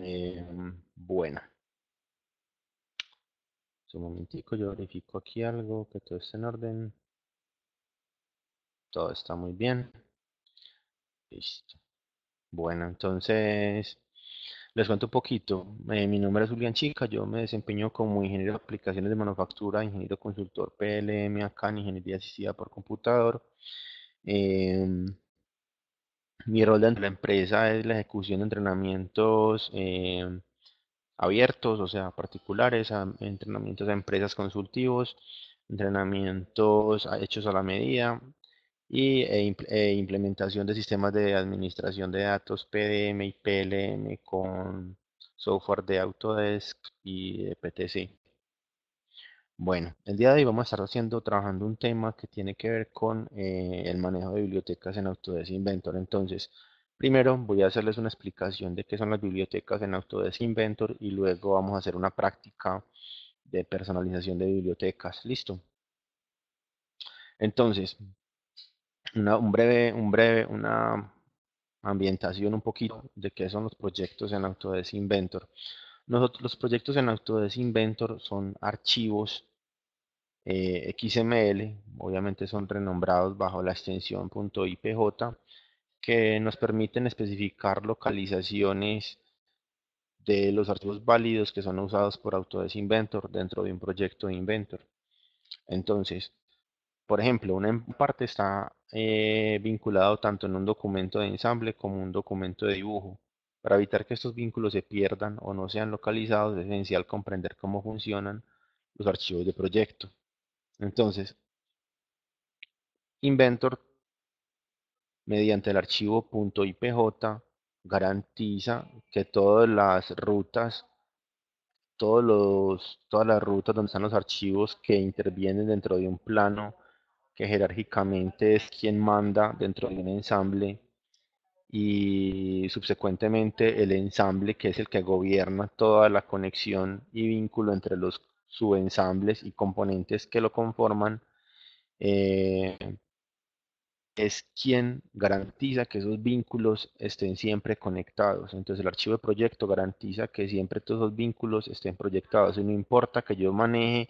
Eh, bueno. Un momentico, yo verifico aquí algo, que todo esté en orden. Todo está muy bien. Listo. Bueno, entonces les cuento un poquito. Eh, mi nombre es Julián Chica, yo me desempeño como ingeniero de aplicaciones de manufactura, ingeniero consultor PLM acá en Ingeniería Asistida por Computador. Eh, mi rol dentro de la empresa es la ejecución de entrenamientos em, abiertos, o sea, particulares, entrenamientos a empresas consultivos, entrenamientos hechos a la medida y, e, e, implementación de sistemas de administración de datos PDM y PLM con software de Autodesk y de PTC. Bueno, el día de hoy vamos a estar haciendo, trabajando un tema que tiene que ver con eh, el manejo de bibliotecas en Autodesk Inventor. Entonces, primero voy a hacerles una explicación de qué son las bibliotecas en Autodesk Inventor y luego vamos a hacer una práctica de personalización de bibliotecas. ¿Listo? Entonces, un breve, un breve, una ambientación un poquito de qué son los proyectos en Autodesk Inventor los proyectos en Autodesk Inventor son archivos eh, XML, obviamente son renombrados bajo la extensión .ipj, que nos permiten especificar localizaciones de los archivos válidos que son usados por Autodesk Inventor dentro de un proyecto de Inventor. Entonces, por ejemplo, una em-, parte está vinculada eh, vinculado tanto en un documento de ensamble como un documento de dibujo. Para evitar que estos vínculos se pierdan o no sean localizados, es esencial comprender cómo funcionan los archivos de proyecto. Entonces, Inventor, mediante el archivo .ipj, garantiza que todas las rutas, todos los, todas las rutas donde están los archivos que intervienen dentro de un plano que jerárquicamente es quien manda dentro de un ensamble y subsecuentemente el ensamble, que es el que gobierna toda la conexión y vínculo entre los subensambles y componentes que lo conforman, eh, es quien garantiza que esos vínculos estén siempre conectados. Entonces el archivo de proyecto garantiza que siempre todos esos vínculos estén proyectados. Y no importa que yo maneje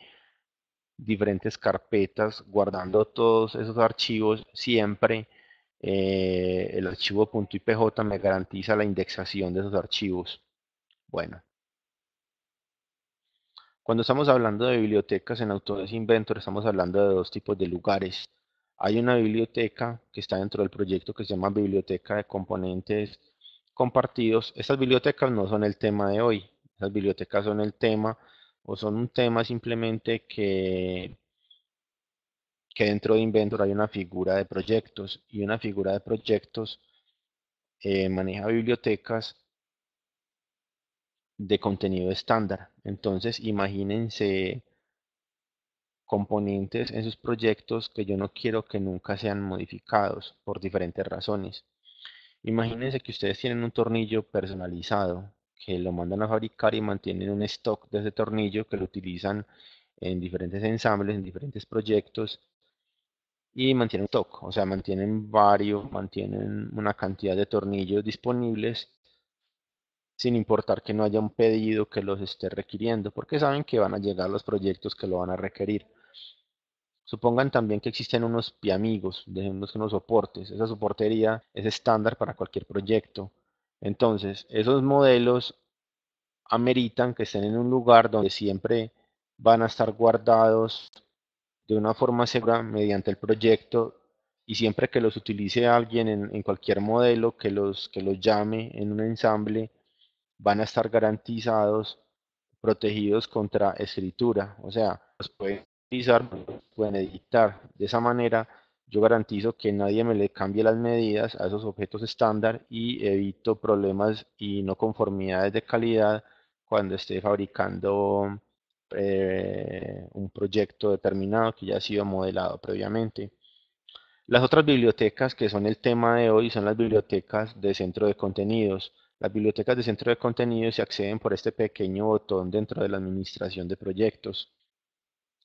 diferentes carpetas guardando todos esos archivos, siempre eh, el archivo .ipj me garantiza la indexación de esos archivos. Bueno. Cuando estamos hablando de bibliotecas en Autodesk Inventor, estamos hablando de dos tipos de lugares. Hay una biblioteca que está dentro del proyecto que se llama Biblioteca de Componentes Compartidos. Estas bibliotecas no son el tema de hoy. Estas bibliotecas son el tema o son un tema simplemente que que dentro de Inventor hay una figura de proyectos y una figura de proyectos eh, maneja bibliotecas de contenido estándar. Entonces, imagínense componentes en sus proyectos que yo no quiero que nunca sean modificados por diferentes razones. Imagínense que ustedes tienen un tornillo personalizado que lo mandan a fabricar y mantienen un stock de ese tornillo que lo utilizan en diferentes ensambles, en diferentes proyectos y mantienen stock, o sea, mantienen varios, mantienen una cantidad de tornillos disponibles sin importar que no haya un pedido que los esté requiriendo, porque saben que van a llegar los proyectos que lo van a requerir. Supongan también que existen unos piamigos, que unos soportes, esa soportería es estándar para cualquier proyecto. Entonces, esos modelos ameritan que estén en un lugar donde siempre van a estar guardados de una forma segura mediante el proyecto y siempre que los utilice alguien en, cualquier modelo que los, que los llame en un ensamble, van a estar garantizados, protegidos contra escritura. O sea, los pueden utilizar, pueden editar. De esa manera, yo garantizo que nadie me le cambie las medidas a esos objetos estándar y evito problemas y no conformidades de calidad cuando esté fabricando eh, un proyecto determinado que ya ha sido modelado previamente. Las otras bibliotecas que son el tema de hoy son las bibliotecas de centro de contenidos. Las bibliotecas de centro de contenidos se acceden por este pequeño botón dentro de la administración de proyectos.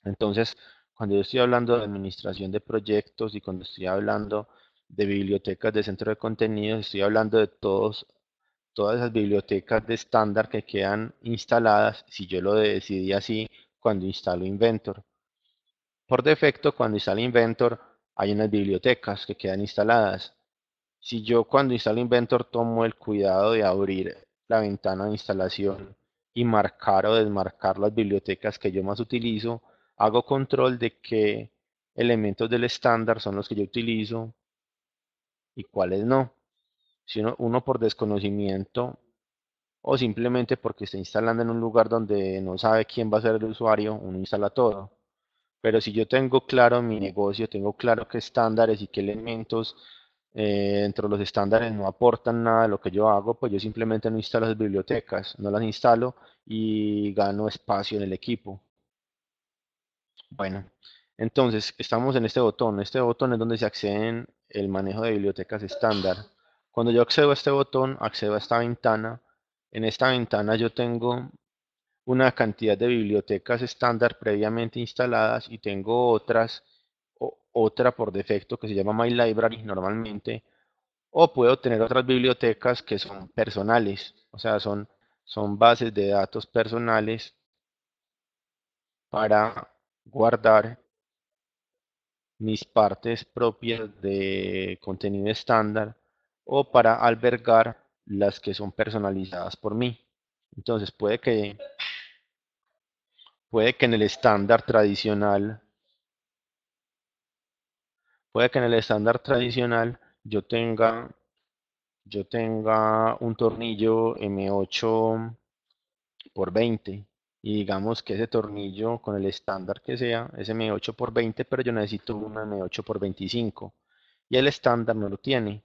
Entonces, cuando yo estoy hablando de administración de proyectos y cuando estoy hablando de bibliotecas de centro de contenidos, estoy hablando de todos todas esas bibliotecas de estándar que quedan instaladas, si yo lo decidí así cuando instalo Inventor. Por defecto, cuando instalo Inventor, hay unas bibliotecas que quedan instaladas. Si yo cuando instalo Inventor tomo el cuidado de abrir la ventana de instalación y marcar o desmarcar las bibliotecas que yo más utilizo, hago control de qué elementos del estándar son los que yo utilizo y cuáles no. Si uno, por desconocimiento o simplemente porque se instalando en un lugar donde no sabe quién va a ser el usuario, uno instala todo. Pero si yo tengo claro mi negocio, tengo claro qué estándares y qué elementos eh, dentro de los estándares no aportan nada de lo que yo hago, pues yo simplemente no instalo las bibliotecas, no las instalo y gano espacio en el equipo. Bueno, entonces estamos en este botón. Este botón es donde se accede el manejo de bibliotecas estándar. Cuando yo accedo a este botón, accedo a esta ventana. En esta ventana yo tengo una cantidad de bibliotecas estándar previamente instaladas y tengo otras, otra por defecto que se llama My Library normalmente, o puedo tener otras bibliotecas que son personales, o sea, son, son bases de datos personales para guardar mis partes propias de contenido estándar o para albergar las que son personalizadas por mí. Entonces puede que, puede que en el estándar tradicional, puede que en el estándar tradicional yo tenga, yo tenga un tornillo M8 por 20 y digamos que ese tornillo con el estándar que sea es M8 por 20, pero yo necesito una M8 por 25 y el estándar no lo tiene.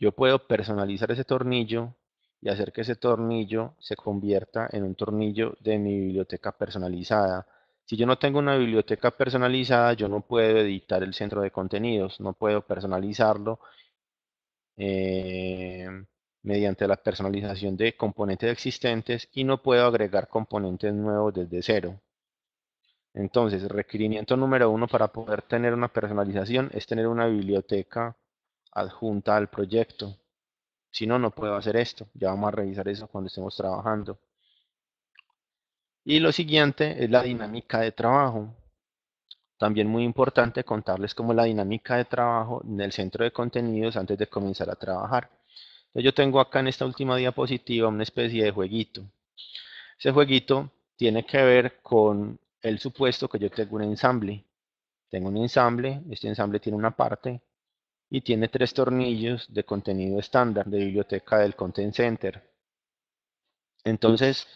Yo puedo personalizar ese tornillo y hacer que ese tornillo se convierta en un tornillo de mi biblioteca personalizada. Si yo no tengo una biblioteca personalizada, yo no puedo editar el centro de contenidos, no puedo personalizarlo eh, mediante la personalización de componentes existentes y no puedo agregar componentes nuevos desde cero. Entonces, requerimiento número uno para poder tener una personalización es tener una biblioteca adjunta al proyecto. Si no, no puedo hacer esto. Ya vamos a revisar eso cuando estemos trabajando. Y lo siguiente es la dinámica de trabajo. También muy importante contarles cómo la dinámica de trabajo en el centro de contenidos antes de comenzar a trabajar. yo tengo acá en esta última diapositiva una especie de jueguito. Ese jueguito tiene que ver con el supuesto que yo tengo un ensamble. Tengo un ensamble, este ensamble tiene una parte, y tiene tres tornillos de contenido estándar de biblioteca del Content Center. Entonces,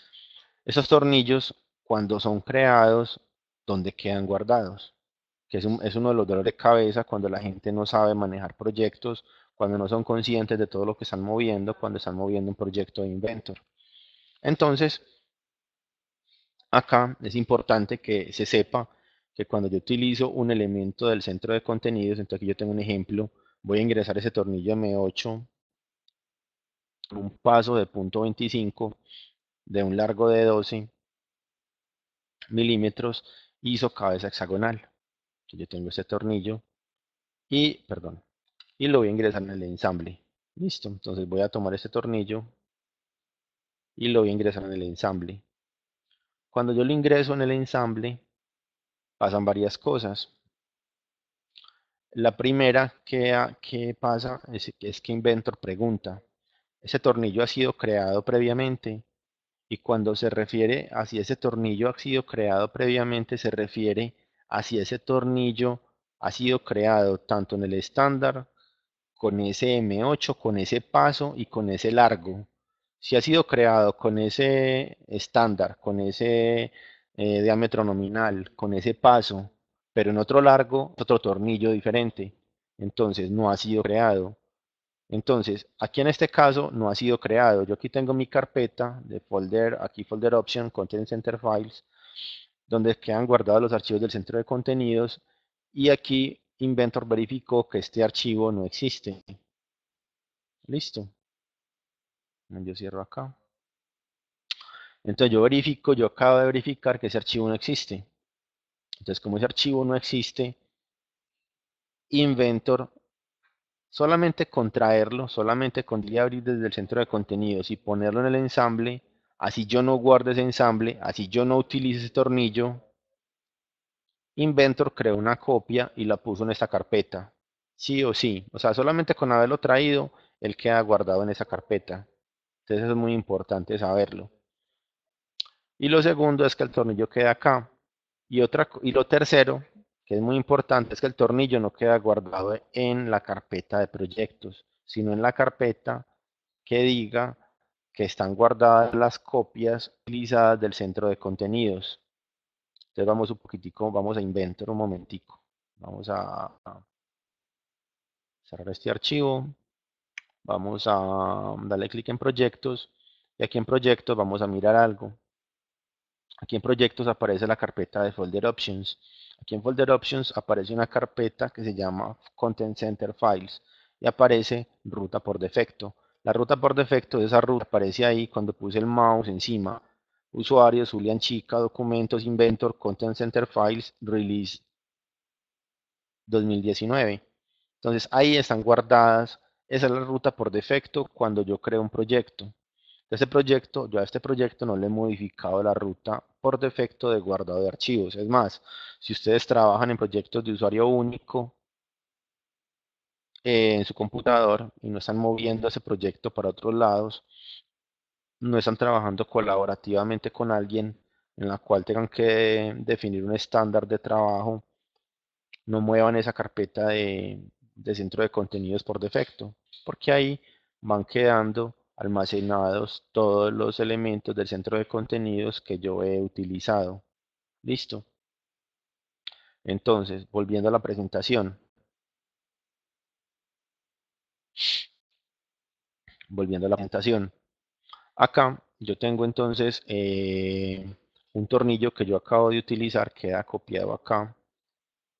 esos tornillos, cuando son creados, ¿dónde quedan guardados? Que es, es uno de los dolores de cabeza cuando la gente no sabe manejar proyectos, cuando no son conscientes de todo lo que están moviendo, cuando están moviendo un proyecto de Inventor. Entonces, acá es importante que se sepa que cuando yo utilizo un elemento del centro de contenidos, entonces aquí yo tengo un ejemplo voy a ingresar ese tornillo M8 un paso de punto 25 de un largo de 12 milímetros hizo cabeza hexagonal yo tengo este tornillo y perdón y lo voy a ingresar en el ensamble listo entonces voy a tomar este tornillo y lo voy a ingresar en el ensamble cuando yo lo ingreso en el ensamble pasan varias cosas la primera que, ah, que pasa es, es que Inventor pregunta, ¿ese tornillo ha sido creado previamente? Y cuando se refiere a si ese tornillo ha sido creado previamente, se refiere a si ese tornillo ha sido creado tanto en el estándar, con ese M8, con ese paso y con ese largo. Si ha sido creado con ese estándar, con ese eh, diámetro nominal, con ese paso pero en otro largo, otro tornillo diferente. Entonces no ha sido creado. Entonces, aquí en este caso no ha sido creado. Yo aquí tengo mi carpeta de folder, aquí folder option, content center files, donde quedan guardados los archivos del centro de contenidos y aquí Inventor verificó que este archivo no existe. Listo. Yo cierro acá. Entonces yo verifico, yo acabo de verificar que ese archivo no existe. Entonces, como ese archivo no existe, Inventor, solamente con traerlo, solamente con abrir desde el centro de contenidos y ponerlo en el ensamble, así yo no guarde ese ensamble, así yo no utilice ese tornillo, Inventor creó una copia y la puso en esta carpeta. Sí o sí. O sea, solamente con haberlo traído, él queda guardado en esa carpeta. Entonces es muy importante saberlo. Y lo segundo es que el tornillo queda acá. Y, otra, y lo tercero, que es muy importante, es que el tornillo no queda guardado en la carpeta de proyectos, sino en la carpeta que diga que están guardadas las copias utilizadas del centro de contenidos. Entonces vamos un poquitico, vamos a inventar un momentico. Vamos a, a cerrar este archivo. Vamos a darle clic en proyectos. Y aquí en proyectos vamos a mirar algo. Aquí en proyectos aparece la carpeta de folder options. Aquí en folder options aparece una carpeta que se llama content center files y aparece ruta por defecto. La ruta por defecto de esa ruta aparece ahí cuando puse el mouse encima. Usuarios, Julian Chica, documentos, inventor, content center files, release 2019. Entonces ahí están guardadas. Esa es la ruta por defecto cuando yo creo un proyecto. Este proyecto, yo a este proyecto no le he modificado la ruta por defecto de guardado de archivos. Es más, si ustedes trabajan en proyectos de usuario único eh, en su computador y no están moviendo ese proyecto para otros lados, no están trabajando colaborativamente con alguien en la cual tengan que definir un estándar de trabajo, no muevan esa carpeta de, de centro de contenidos por defecto, porque ahí van quedando almacenados todos los elementos del centro de contenidos que yo he utilizado. Listo. Entonces, volviendo a la presentación. Volviendo a la presentación. Acá yo tengo entonces eh, un tornillo que yo acabo de utilizar, queda copiado acá.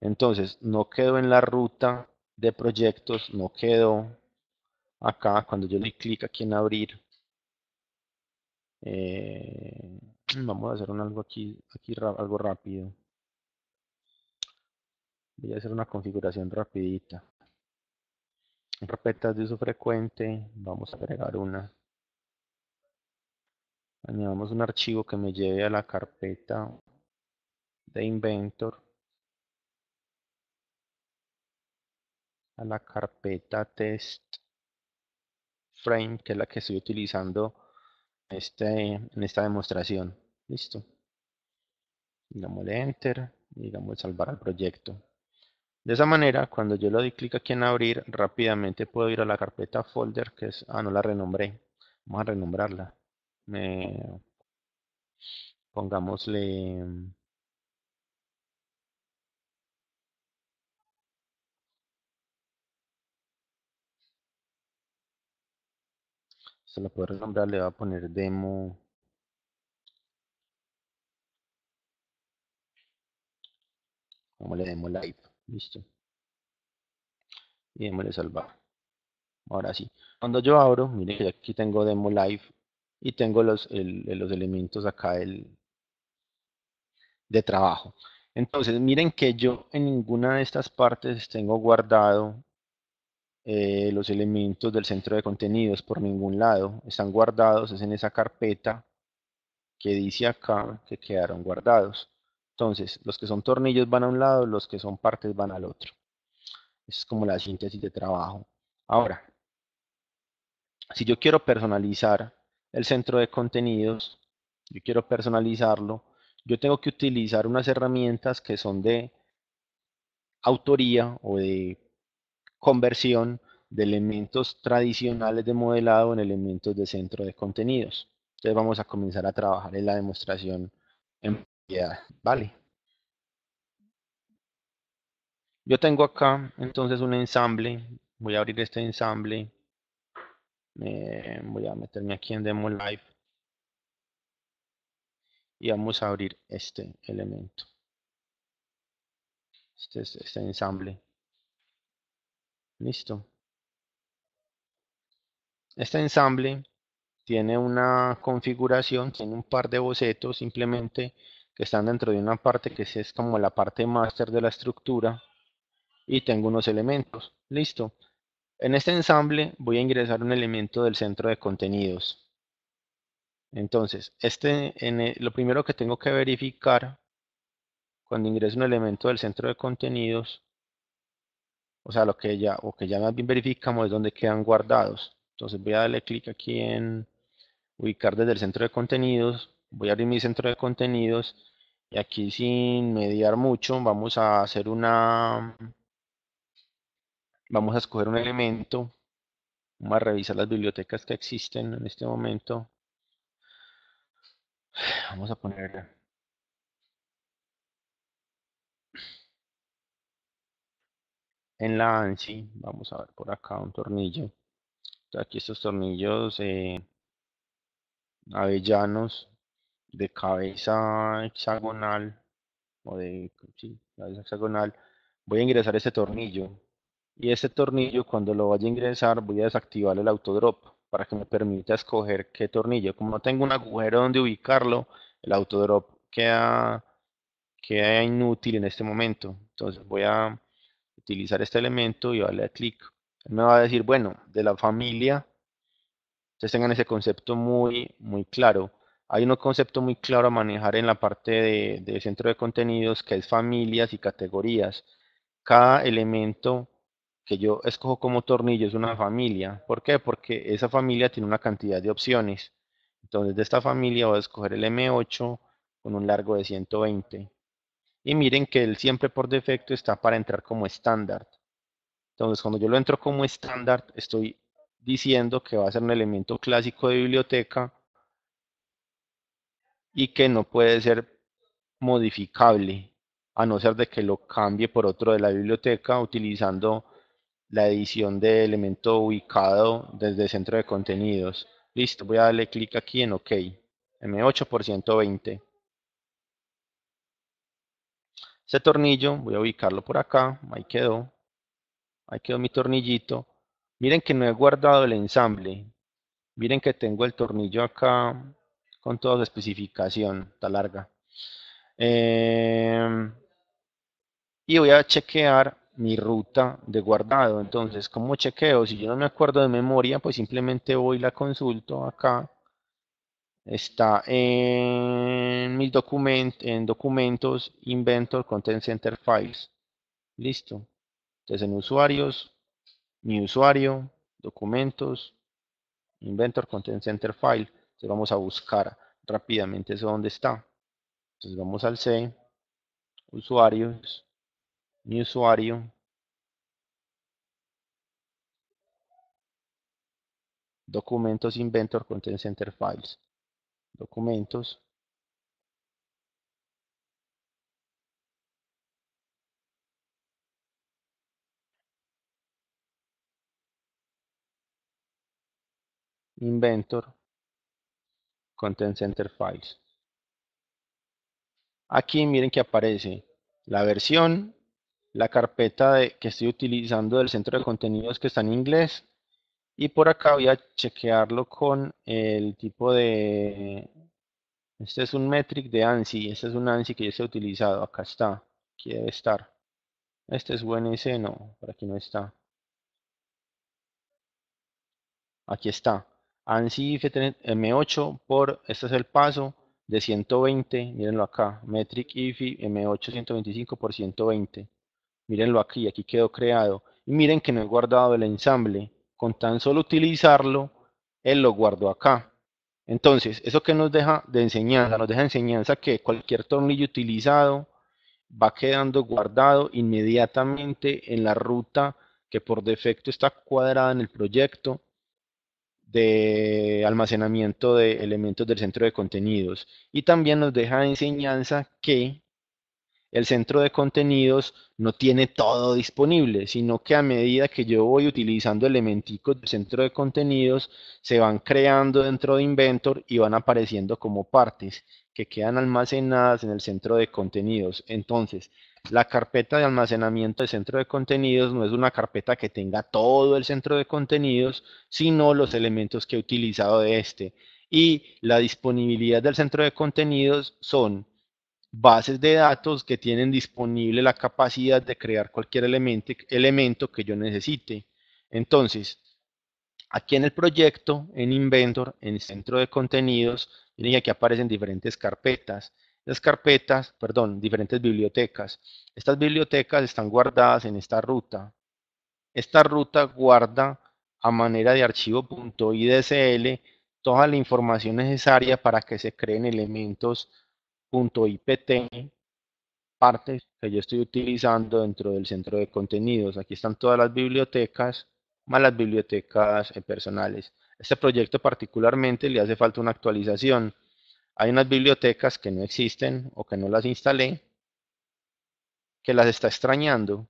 Entonces, no quedó en la ruta de proyectos, no quedó acá, cuando yo le doy clic aquí en abrir, eh, vamos a hacer algo aquí, aquí algo rápido. Voy a hacer una configuración rapidita. carpetas de uso frecuente, vamos a agregar una. Añadimos un archivo que me lleve a la carpeta de Inventor. A la carpeta test frame, que es la que estoy utilizando este, en esta demostración. Listo. Digámosle Enter y digamos salvar al proyecto. De esa manera, cuando yo le doy clic aquí en abrir, rápidamente puedo ir a la carpeta folder, que es, ah, no la renombré. Vamos a renombrarla. pongámosle se la puedo renombrar, le va a poner demo. Como le demo live, listo. Y démosle salvar. Ahora sí. Cuando yo abro, miren que aquí tengo demo live y tengo los, los elementos acá del, de trabajo. Entonces, miren que yo en ninguna de estas partes tengo guardado eh, los elementos del centro de contenidos por ningún lado, están guardados, es en esa carpeta que dice acá que quedaron guardados. Entonces, los que son tornillos van a un lado, los que son partes van al otro. Es como la síntesis de trabajo. Ahora, si yo quiero personalizar el centro de contenidos, yo quiero personalizarlo, yo tengo que utilizar unas herramientas que son de autoría o de conversión de elementos tradicionales de modelado en elementos de centro de contenidos. Entonces vamos a comenzar a trabajar en la demostración en propiedad. Vale. Yo tengo acá entonces un ensamble. Voy a abrir este ensamble. voy a meterme aquí en Demo Live. Y vamos a abrir este elemento. Este es este ensamble. Listo. Este ensamble tiene una configuración, tiene un par de bocetos simplemente que están dentro de una parte que es como la parte máster de la estructura y tengo unos elementos. Listo. En este ensamble voy a ingresar un elemento del centro de contenidos. Entonces, este, e, lo primero que tengo que verificar cuando ingreso un elemento del centro de contenidos o sea, lo que ya, o que ya más bien verificamos es dónde quedan guardados. Entonces voy a darle clic aquí en ubicar desde el centro de contenidos, voy a abrir mi centro de contenidos y aquí sin mediar mucho vamos a hacer una, vamos a escoger un elemento, vamos a revisar las bibliotecas que existen en este momento, vamos a poner en la ANSI, vamos a ver por acá un tornillo, aquí estos tornillos eh, avellanos de cabeza hexagonal, o de hexagonal, voy a ingresar ese tornillo, y este tornillo cuando lo vaya a ingresar voy a desactivar el autodrop, para que me permita escoger qué tornillo, como no tengo un agujero donde ubicarlo, el autodrop queda, queda inútil en este momento, entonces voy a utilizar este elemento y darle clic. me va a decir, bueno, de la familia, ustedes tengan ese concepto muy, muy claro. Hay un concepto muy claro a manejar en la parte de, centro de contenidos que es familias y categorías. Cada elemento que yo escojo como tornillo es una familia. ¿Por qué? Porque esa familia tiene una cantidad de opciones. Entonces de esta familia voy a escoger el M8 con un largo de 120. Y miren que él siempre por defecto está para entrar como estándar. Entonces, cuando yo lo entro como estándar, estoy diciendo que va a ser un elemento clásico de biblioteca y que no puede ser modificable, a no ser de que lo cambie por otro de la biblioteca utilizando la edición de elemento ubicado desde centro de contenidos. Listo, voy a darle clic aquí en OK. M8 por 120 ese tornillo, voy a ubicarlo por acá, ahí quedó, ahí quedó mi tornillito. Miren que no he guardado el ensamble, miren que tengo el tornillo acá con toda la especificación, está larga. Em, y voy a chequear mi ruta de guardado. Entonces, ¿cómo chequeo? Si yo no me acuerdo de memoria, pues simplemente voy y la consulto acá está en documentos, en documentos, inventor, content center files. Listo. Entonces en usuarios, mi usuario, documentos, inventor, content center file. Entonces vamos a buscar rápidamente eso donde está. Entonces vamos al C, usuarios, mi usuario. Documentos, inventor, content center files documentos inventor content center files aquí miren que aparece la versión la carpeta de, que estoy utilizando del centro de contenidos que está en inglés y por acá voy a chequearlo con el tipo de... Este es un metric de ANSI. Este es un ANSI que ya se ha utilizado. Acá está. Aquí debe estar. Este es UNC. No, por aquí no está. Aquí está. ANSI M8 por... Este es el paso de 120. Mírenlo acá. Metric IFI M8 125 por 120. Mírenlo aquí. Aquí quedó creado. Y miren que no he guardado el ensamble con tan solo utilizarlo, él lo guardó acá. Entonces, ¿eso que nos deja de enseñanza? Nos deja enseñanza que cualquier tornillo utilizado va quedando guardado inmediatamente en la ruta que por defecto está cuadrada en el proyecto de almacenamiento de elementos del centro de contenidos. Y también nos deja enseñanza que el centro de contenidos no tiene todo disponible, sino que a medida que yo voy utilizando elementicos del centro de contenidos, se van creando dentro de Inventor y van apareciendo como partes que quedan almacenadas en el centro de contenidos. Entonces, la carpeta de almacenamiento del centro de contenidos no es una carpeta que tenga todo el centro de contenidos, sino los elementos que he utilizado de este. Y la disponibilidad del centro de contenidos son bases de datos que tienen disponible la capacidad de crear cualquier elemento, que yo necesite. Entonces, aquí en el proyecto, en Inventor, en el centro de contenidos, miren aquí aparecen diferentes carpetas. Las carpetas, perdón, diferentes bibliotecas. Estas bibliotecas están guardadas en esta ruta. Esta ruta guarda a manera de archivo archivo.idsl toda la información necesaria para que se creen elementos .ipt partes que yo estoy utilizando dentro del centro de contenidos. Aquí están todas las bibliotecas, más las bibliotecas eh, personales. Este proyecto particularmente le hace falta una actualización. Hay unas bibliotecas que no existen o que no las instalé, que las está extrañando.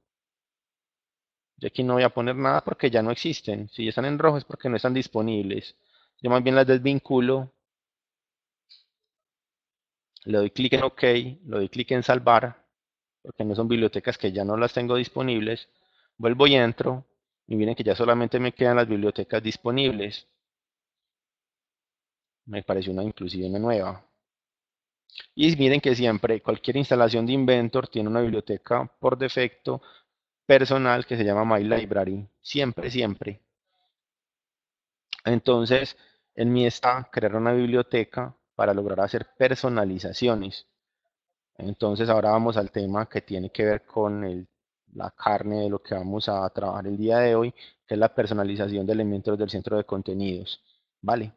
Yo aquí no voy a poner nada porque ya no existen. Si ya están en rojo es porque no están disponibles. Yo más bien las desvinculo le doy clic en OK, le doy clic en salvar, porque no son bibliotecas que ya no las tengo disponibles, vuelvo y entro, y miren que ya solamente me quedan las bibliotecas disponibles. Me parece una inclusive una nueva. Y miren que siempre cualquier instalación de Inventor tiene una biblioteca por defecto personal que se llama My Library. Siempre, siempre. Entonces, en mi está crear una biblioteca para lograr hacer personalizaciones. Entonces ahora vamos al tema que tiene que ver con la carne de lo que vamos a trabajar el día de hoy, que es la personalización de elementos del centro de contenidos. ¿Vale?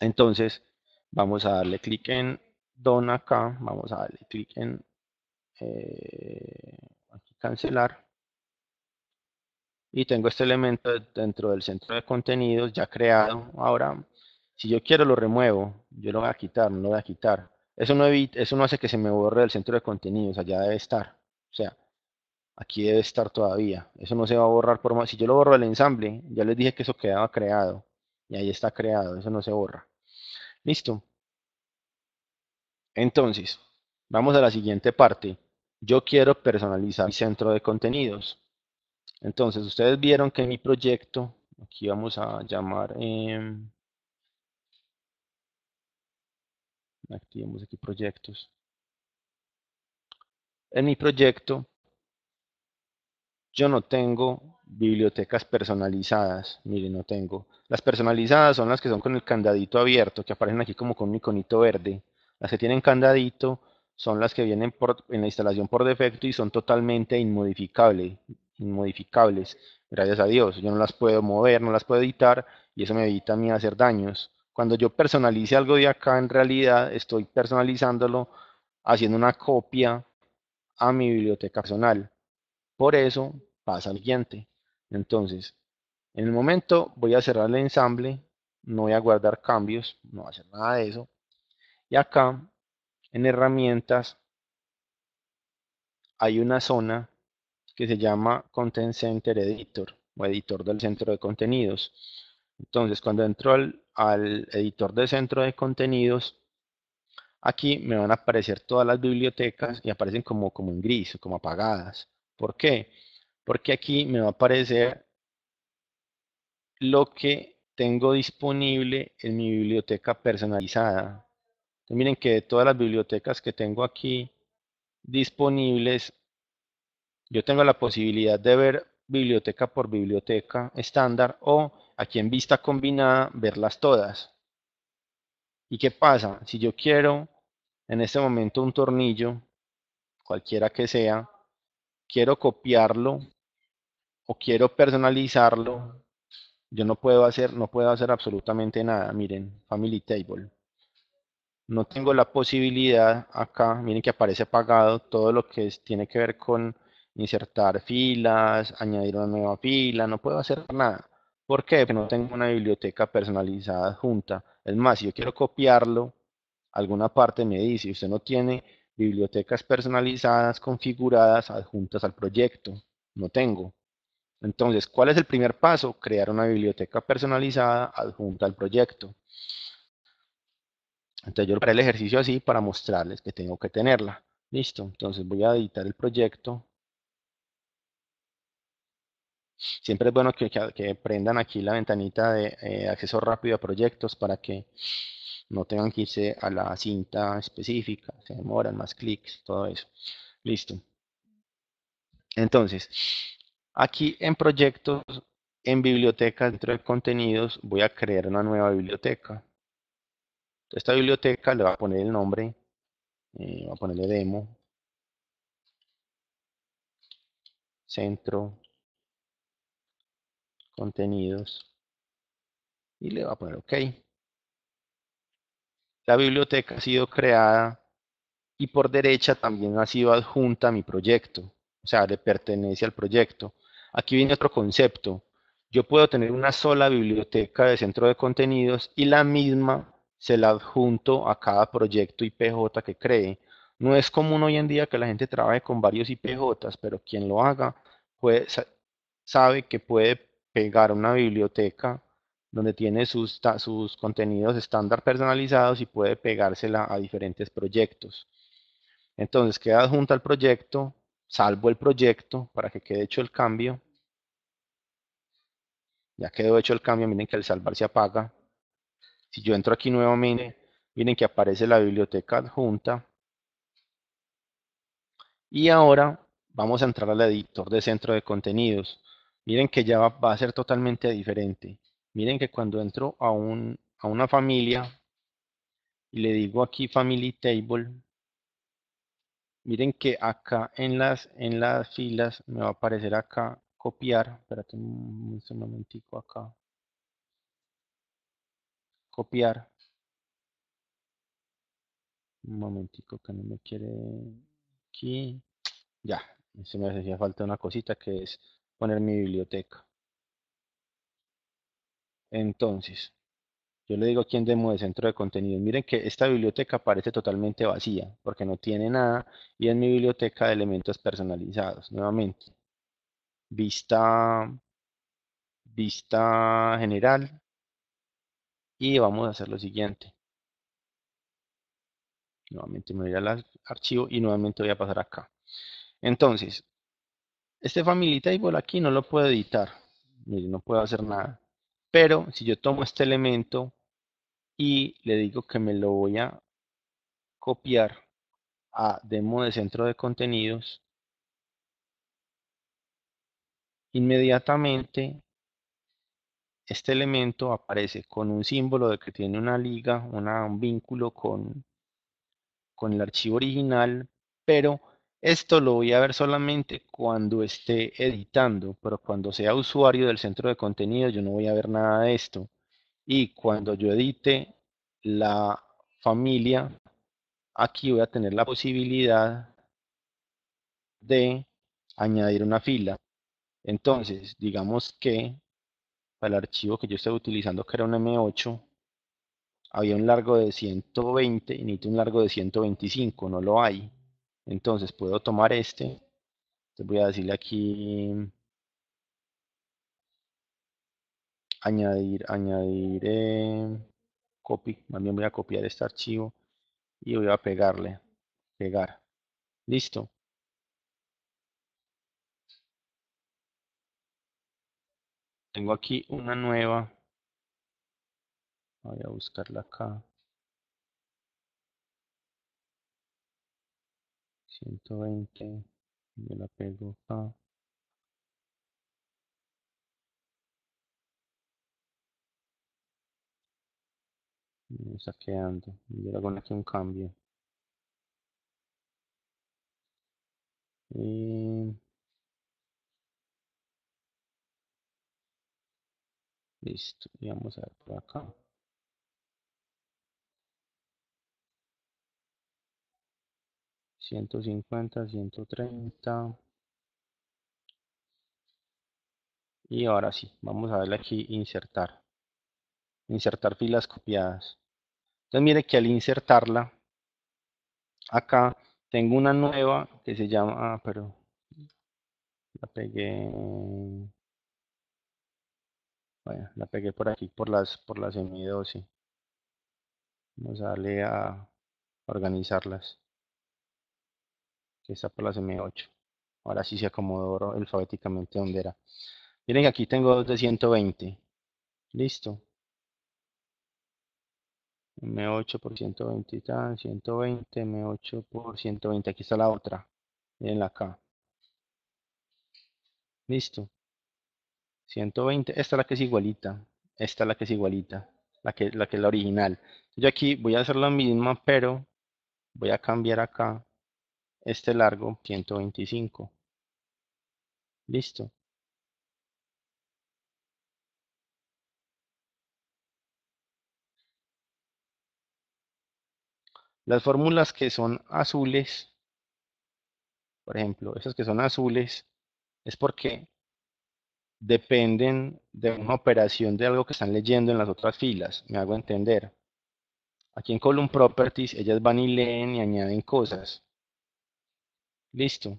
Entonces vamos a darle clic en Don acá, vamos a darle clic en eh, cancelar. Y tengo este elemento dentro del centro de contenidos ya creado. Ahora si yo quiero lo remuevo, yo lo voy a quitar, no lo voy a quitar. Eso no, hace que se me borre el centro de contenidos, allá debe estar. O sea, aquí debe estar todavía. Eso no se va a borrar por más. Si yo lo borro del ensamble, ya les dije que eso quedaba creado. Y ahí está creado, eso no se borra. Listo. Entonces, vamos a la siguiente parte. Yo quiero personalizar mi centro de contenidos. Entonces, ustedes vieron que mi proyecto, aquí vamos a llamar em, Activemos aquí proyectos En mi proyecto, yo no tengo bibliotecas personalizadas. Miren, no tengo. Las personalizadas son las que son con el candadito abierto, que aparecen aquí como con un iconito verde. Las que tienen candadito son las que vienen en la instalación por defecto y son totalmente inmodificables. inmodificables. Gracias a Dios, yo no las puedo mover, no las puedo editar y eso me evita a mí hacer daños. Cuando yo personalice algo de acá, en realidad estoy personalizándolo haciendo una copia a mi biblioteca personal. Por eso pasa al siguiente. Entonces, en el momento voy a cerrar el ensamble, no voy a guardar cambios, no voy a hacer nada de eso. Y acá, en herramientas, hay una zona que se llama Content Center Editor o editor del centro de contenidos. Entonces, cuando entro al al editor de centro de contenidos, aquí me van a aparecer todas las bibliotecas y aparecen como, como en gris, como apagadas. ¿Por qué? Porque aquí me va a aparecer lo que tengo disponible en mi biblioteca personalizada. miren que de todas las bibliotecas que tengo aquí disponibles, yo tengo la posibilidad de ver biblioteca por biblioteca estándar o aquí en vista combinada, verlas todas. ¿Y qué pasa? Si yo quiero en este momento un tornillo, cualquiera que sea, quiero copiarlo o quiero personalizarlo, yo no puedo hacer, no puedo hacer absolutamente nada. Miren, Family Table. No tengo la posibilidad acá, miren que aparece pagado todo lo que tiene que ver con insertar filas, añadir una nueva fila, no puedo hacer nada. ¿Por qué? Porque no tengo una biblioteca personalizada adjunta. Es más, si yo quiero copiarlo, alguna parte me dice, usted no tiene bibliotecas personalizadas, configuradas, adjuntas al proyecto. No tengo. Entonces, ¿cuál es el primer paso? Crear una biblioteca personalizada adjunta al proyecto. Entonces yo haré el ejercicio así para mostrarles que tengo que tenerla. Listo, entonces voy a editar el proyecto. Siempre es bueno que, prendan aquí la ventanita de eh, acceso rápido a proyectos para que no tengan que irse a la cinta específica, se demoran más clics, todo eso. Listo. Entonces, aquí en proyectos, en bibliotecas, dentro de contenidos, voy a crear una nueva biblioteca. Esta biblioteca le voy a poner el nombre, eh, a ponerle demo, centro contenidos y le va a poner OK. La biblioteca ha sido creada y por derecha también ha sido adjunta a mi proyecto, o sea, le pertenece al proyecto. Aquí viene otro concepto. Yo puedo tener una sola biblioteca de centro de contenidos y la misma se la adjunto a cada proyecto IPJ que cree. No es común hoy en día que la gente trabaje con varios IPJs, pero quien lo haga pues sabe que puede pegar una biblioteca donde tiene sus, sus contenidos estándar personalizados y puede pegársela a diferentes proyectos. Entonces queda adjunta al proyecto, salvo el proyecto para que quede hecho el cambio. Ya quedó hecho el cambio, miren que al salvar se apaga. Si yo entro aquí nuevamente, miren que aparece la biblioteca adjunta. Y ahora vamos a entrar al editor de centro de contenidos. Miren que ya va, a ser totalmente diferente. Miren que cuando entro a, un, a una familia y le digo aquí Family Table, miren que acá en las, en las filas me va a aparecer acá copiar. Espérate un, un momentico acá. Copiar. Un momentico que no me quiere aquí. Ya, se me hacía falta una cosita que es poner mi biblioteca. Entonces, yo le digo aquí en demo de centro de contenido. miren que esta biblioteca parece totalmente vacía, porque no tiene nada, y es mi biblioteca de elementos personalizados, nuevamente. Vista, vista general, y vamos a hacer lo siguiente. Nuevamente me voy al archivo y nuevamente voy a pasar acá. Entonces, este Family Table aquí no lo puedo editar, no puedo hacer nada. Pero si yo tomo este elemento y le digo que me lo voy a copiar a demo de centro de contenidos, inmediatamente este elemento aparece con un símbolo de que tiene una liga, un vínculo con, con el archivo original, pero esto lo voy a ver solamente cuando esté editando, pero cuando sea usuario del centro de contenido yo no voy a ver nada de esto. Y cuando yo edite la familia, aquí voy a tener la posibilidad de añadir una fila. Entonces, digamos que para el archivo que yo estoy utilizando, que era un M8, había un largo de 120 y necesito un largo de 125, no lo hay. Entonces puedo tomar este. Entonces voy a decirle aquí. Añadir, añadir. Eh, copy, más También voy a copiar este archivo. Y voy a pegarle. Pegar. Listo. Tengo aquí una nueva. Voy a buscarla acá. 120, yo la pego acá. Me está quedando. Yo hago aquí un cambio. Y... Listo, y vamos a ver por acá. 150, 130. Y ahora sí, vamos a darle aquí insertar. Insertar filas copiadas. Entonces mire que al insertarla, acá tengo una nueva que se llama, ah, pero la pegué, la pegué por aquí, por las, por las M12. Vamos a darle a organizarlas que está por las M8. Ahora sí se acomodó alfabéticamente donde era. Miren aquí tengo dos de 120. Listo. M8 por 120 y tal, 120, M8 por 120. Aquí está la otra. Miren la acá. Listo. 120. Esta es la que es igualita. Esta es la que es igualita. La que, la que es la original. Yo aquí voy a hacer la misma, pero voy a cambiar acá este largo 125. Listo. Las fórmulas que son azules, por ejemplo, esas que son azules, es porque dependen de una operación de algo que están leyendo en las otras filas. Me hago entender. Aquí en Column Properties, ellas van y leen y añaden cosas. Listo.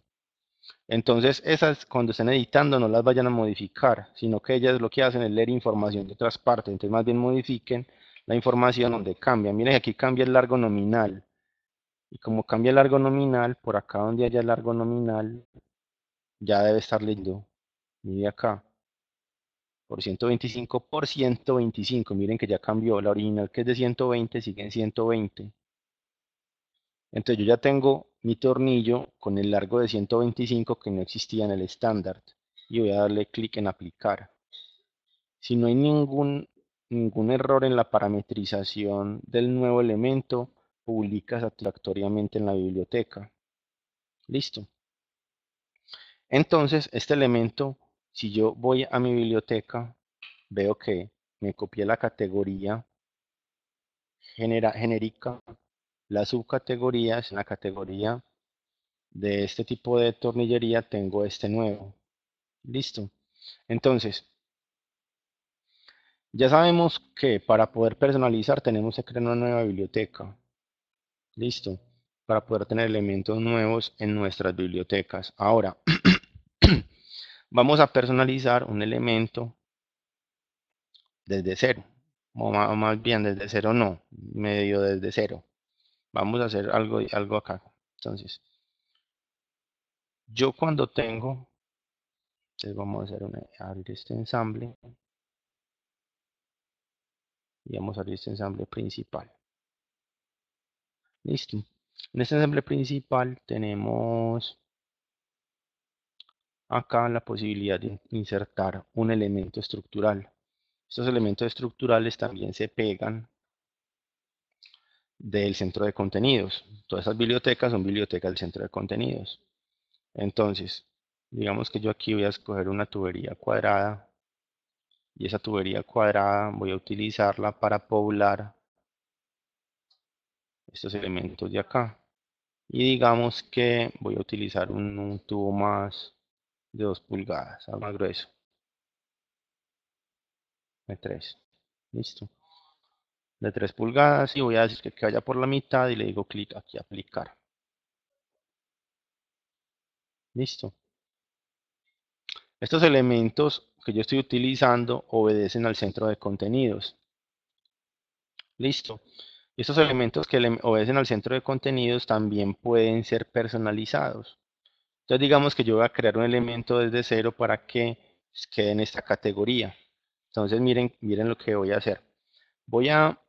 Entonces, esas cuando estén editando no las vayan a modificar, sino que ellas lo que hacen es leer información de otras partes. Entonces, más bien modifiquen la información donde cambia. Miren, aquí cambia el largo nominal. Y como cambia el largo nominal, por acá donde haya el largo nominal, ya debe estar lindo. Miren acá. Por 125 por 125. Miren que ya cambió. La original que es de 120 sigue en 120. Entonces yo ya tengo mi tornillo con el largo de 125 que no existía en el estándar y voy a darle clic en aplicar. Si no hay ningún, ningún error en la parametrización del nuevo elemento, publica satisfactoriamente en la biblioteca. Listo. Entonces, este elemento, si yo voy a mi biblioteca, veo que me copié la categoría genérica la subcategoría es la categoría de este tipo de tornillería tengo este nuevo. Listo. Entonces, ya sabemos que para poder personalizar tenemos que crear una nueva biblioteca. Listo. Para poder tener elementos nuevos en nuestras bibliotecas. Ahora, vamos a personalizar un elemento desde cero. O más, bien desde cero no, medio desde cero. Vamos a hacer algo, algo acá. Entonces, yo cuando tengo, vamos a hacer abrir este ensamble y vamos a abrir este ensamble principal. Listo. En este ensamble principal tenemos acá la posibilidad de insertar un elemento estructural. Estos elementos estructurales también se pegan del centro de contenidos. Todas esas bibliotecas son bibliotecas del centro de contenidos. Entonces, digamos que yo aquí voy a escoger una tubería cuadrada y esa tubería cuadrada voy a utilizarla para poblar estos elementos de acá. Y digamos que voy a utilizar un, tubo más de 2 pulgadas, algo más grueso. De 3. Listo de 3 pulgadas y voy a decir que, vaya por la mitad y le digo clic aquí aplicar. Listo. Estos elementos que yo estoy utilizando obedecen al centro de contenidos. Listo. Estos elementos que obedecen al centro de contenidos también pueden ser personalizados. Entonces digamos que yo voy a crear un elemento desde cero para que quede en esta categoría. Entonces miren, miren lo que voy a hacer. Voy a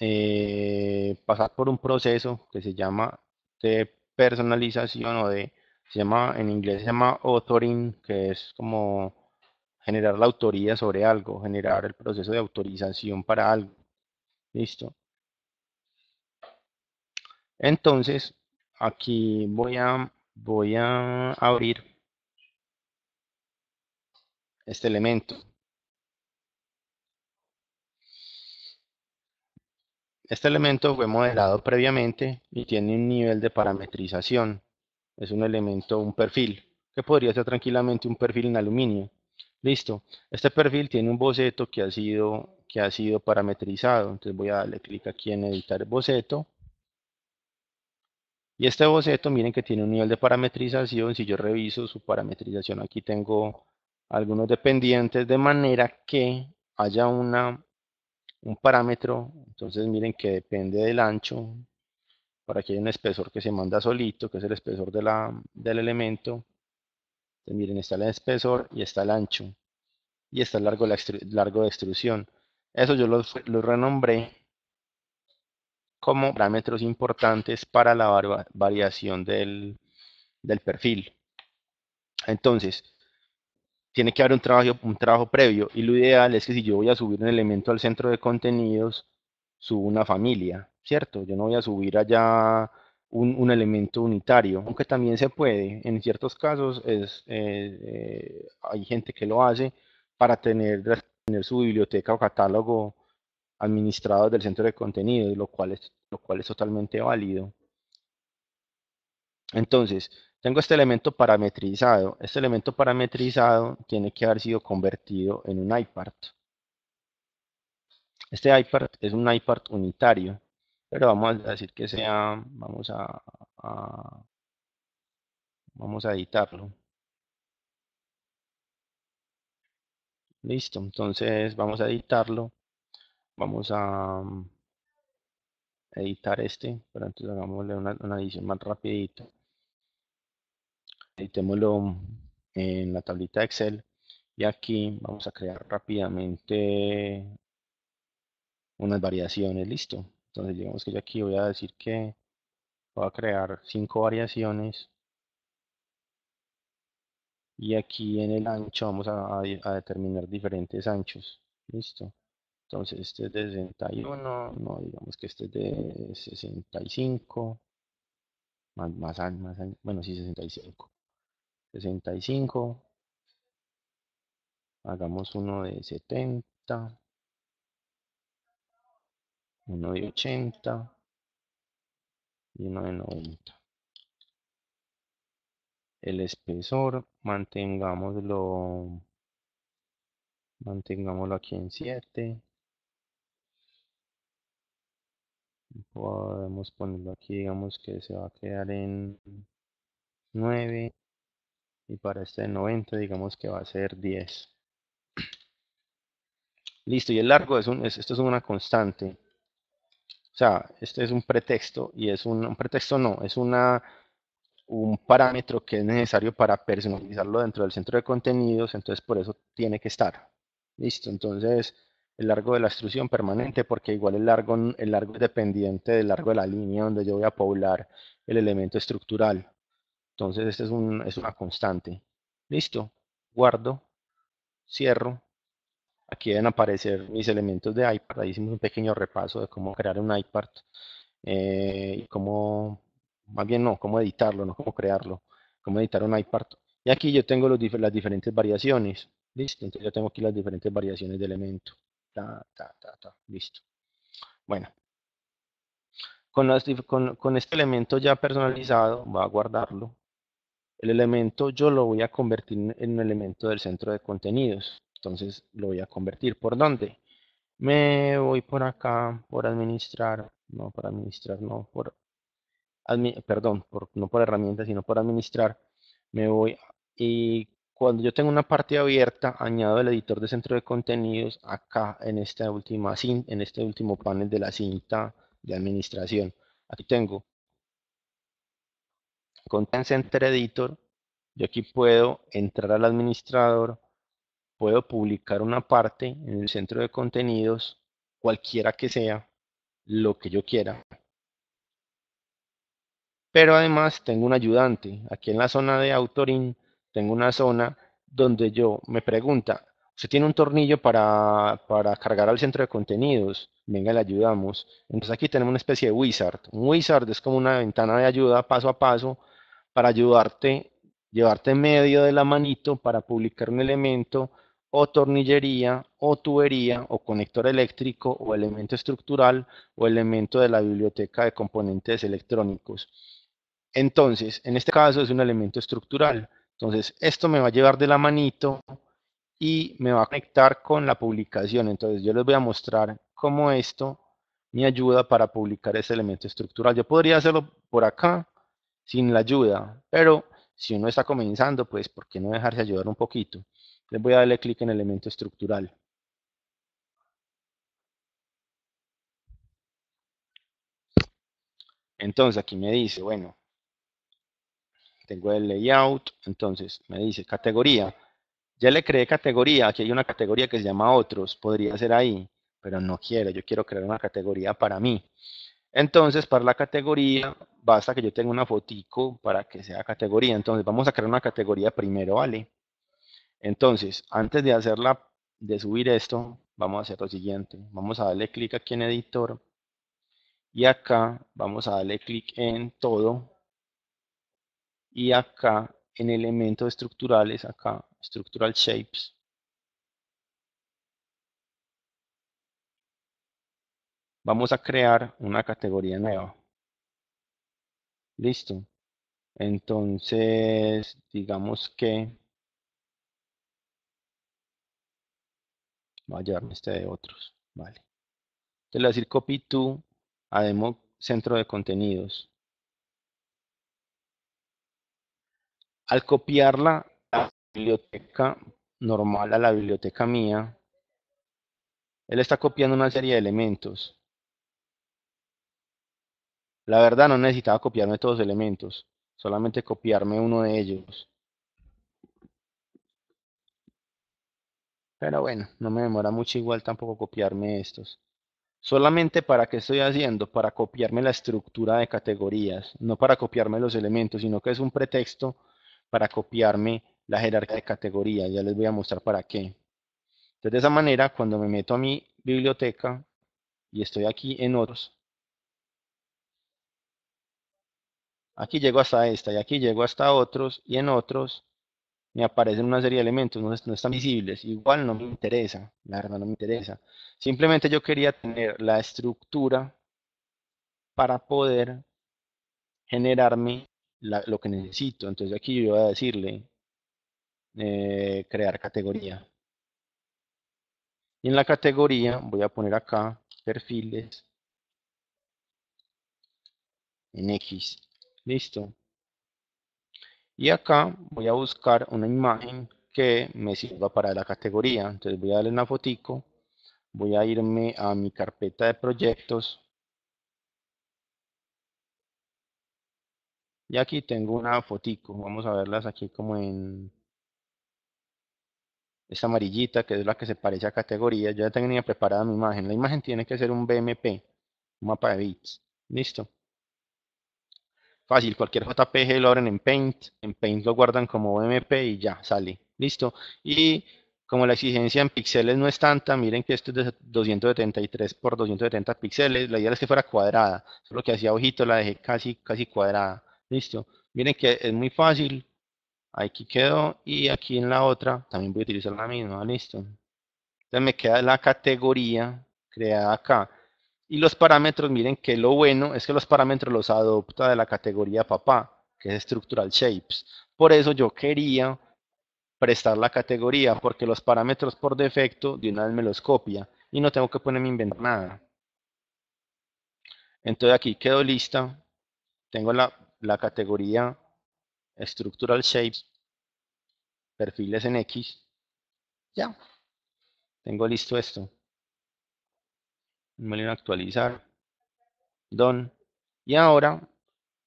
eh, pasar por un proceso que se llama de personalización o de, se llama, en inglés se llama authoring, que es como generar la autoría sobre algo, generar el proceso de autorización para algo. Listo. Entonces, aquí voy a, voy a abrir este elemento. Este elemento fue modelado previamente y tiene un nivel de parametrización. Es un elemento, un perfil, que podría ser tranquilamente un perfil en aluminio. Listo. Este perfil tiene un boceto que ha sido, que ha sido parametrizado. Entonces voy a darle clic aquí en editar boceto. Y este boceto, miren que tiene un nivel de parametrización. Si yo reviso su parametrización, aquí tengo algunos dependientes de manera que haya una un parámetro, entonces miren que depende del ancho, para que hay un espesor que se manda solito, que es el espesor de la, del elemento. Entonces miren, está el espesor y está el ancho, y está el largo, de extrusión. Eso yo lo, lo renombré como parámetros importantes para la variación del, del perfil. Entonces, tiene que haber un trabajo, un trabajo previo y lo ideal es que si yo voy a subir un elemento al centro de contenidos, subo una familia, ¿cierto? Yo no voy a subir allá un, un elemento unitario, aunque también se puede, en ciertos casos es, eh, eh, hay gente que lo hace para tener, tener su biblioteca o catálogo administrado del centro de contenidos, lo cual es, lo cual es totalmente válido. Entonces, tengo este elemento parametrizado. Este elemento parametrizado tiene que haber sido convertido en un IPART. Este IPART es un IPART unitario, pero vamos a decir que sea, vamos a, vamos a editarlo. Listo, entonces vamos a editarlo. Vamos a mm, editar este, pero antes hagámosle una edición más rapidito editémoslo en la tablita Excel y aquí vamos a crear rápidamente unas variaciones, listo. Entonces digamos que yo aquí voy a decir que voy a crear cinco variaciones y aquí en el ancho vamos a, determinar diferentes anchos, listo. Entonces este es de 61, no, digamos que este es de 65, más, más, más bueno, sí, 65. 65 hagamos uno de 70 uno de 80 y uno de 90 el espesor mantengámoslo mantengámoslo aquí en 7 podemos ponerlo aquí digamos que se va a quedar en 9 y para este 90 digamos que va a ser 10. Listo, y el largo es esto es una constante. O sea, este es un pretexto y es un, pretexto no, es una, un parámetro que es necesario para personalizarlo dentro del centro de contenidos, entonces por eso tiene que estar. Listo, entonces el largo de la extrusión permanente, porque igual el largo, el largo es dependiente del largo de la línea donde yo voy a poblar el elemento estructural. Entonces, esta es, una constante. Listo, guardo, cierro. Aquí deben aparecer mis elementos de iPad. Ahí hicimos un pequeño repaso de cómo crear un iPad eh, y cómo, más bien no, cómo editarlo, no cómo crearlo, cómo editar un iPad. Y aquí yo tengo las diferentes variaciones. Listo, entonces yo tengo aquí las diferentes variaciones de elemento. Ta, ta, ta, ta. Listo. Bueno, con, con este elemento ya personalizado, voy a guardarlo el elemento yo lo voy a convertir en un elemento del centro de contenidos. Entonces lo voy a convertir. ¿Por dónde? Me voy por acá, por administrar. No, por administrar, no, por... perdón, no por herramientas, sino por administrar. Me voy y cuando yo tengo una parte abierta, añado el editor de centro de contenidos acá en esta última en este último panel de la cinta de administración. Aquí tengo con Center Editor, yo aquí puedo entrar al administrador, puedo publicar una parte en el centro de contenidos, cualquiera que sea, lo que yo quiera. Pero además tengo un ayudante. Aquí en la zona de Autorin tengo una zona donde yo me pregunta, usted tiene un tornillo para, para, cargar al centro de contenidos, venga, le ayudamos. Entonces aquí tenemos una especie de wizard. Un wizard es como una ventana de ayuda paso a paso para ayudarte, llevarte medio de la manito para publicar un elemento o tornillería o tubería o conector eléctrico o elemento estructural o elemento de la biblioteca de componentes electrónicos. Entonces, en este caso es un elemento estructural. Entonces, esto me va a llevar de la manito y me va a conectar con la publicación. Entonces, yo les voy a mostrar cómo esto me ayuda para publicar ese elemento estructural. Yo podría hacerlo por acá, sin la ayuda, pero si uno está comenzando, pues ¿por qué no dejarse ayudar un poquito? Les voy a darle clic en elemento estructural. Entonces aquí me dice, bueno, tengo el layout, entonces me dice categoría. Ya le creé categoría, aquí hay una categoría que se llama otros, podría ser ahí, pero no quiero, yo quiero crear una categoría para mí. Entonces, para la categoría, basta que yo tenga una fotico para que sea categoría. Entonces, vamos a crear una categoría primero, ¿vale? Entonces, antes de hacerla, de subir esto, vamos a hacer lo siguiente. Vamos a darle clic aquí en editor. Y acá vamos a darle clic en todo. Y acá en elementos estructurales, acá, Structural Shapes. Vamos a crear una categoría nueva. Listo. Entonces, digamos que... Voy a llevarme este de otros. Vale. Entonces, le voy a decir copy to a demo centro de contenidos. Al copiarla a la biblioteca normal a la biblioteca mía, él está copiando una serie de elementos. La verdad no necesitaba copiarme todos los elementos, solamente copiarme uno de ellos. Pero bueno, no me demora mucho igual tampoco copiarme estos. Solamente para qué estoy haciendo, para copiarme la estructura de categorías, no para copiarme los elementos, sino que es un pretexto para copiarme la jerarquía de categorías. Ya les voy a mostrar para qué. Entonces, de esa manera, cuando me meto a mi biblioteca y estoy aquí en otros, Aquí llego hasta esta y aquí llego hasta otros y en otros me aparecen una serie de elementos, no, están visibles. Igual no me interesa, la verdad no me interesa. Simplemente yo quería tener la estructura para poder generarme lo que necesito. Entonces aquí yo voy a decirle eh, crear categoría. Y en la categoría voy a poner acá perfiles en X. Listo. Y acá voy a buscar una imagen que me sirva para la categoría. Entonces voy a darle una fotico. Voy a irme a mi carpeta de proyectos. Y aquí tengo una fotico. Vamos a verlas aquí como en esta amarillita que es la que se parece a categoría. Yo ya tenía preparada mi imagen. La imagen tiene que ser un BMP, un mapa de bits. Listo. Fácil, cualquier JPG lo abren en Paint, en Paint lo guardan como OMP y ya, sale. Listo. Y como la exigencia en píxeles no es tanta, miren que esto es de 273 por 270 píxeles, la idea es que fuera cuadrada, solo que hacía ojito la dejé casi, casi cuadrada, listo. Miren que es muy fácil, aquí quedó, y aquí en la otra también voy a utilizar la misma, listo. Entonces me queda la categoría creada acá. Y los parámetros, miren que lo bueno es que los parámetros los adopta de la categoría papá, que es Structural Shapes. Por eso yo quería prestar la categoría, porque los parámetros por defecto de una vez me los copia y no tengo que ponerme a inventar nada. Entonces aquí quedó lista, tengo la, la categoría Structural Shapes, perfiles en X, ya, tengo listo esto me lo a actualizar, don, y ahora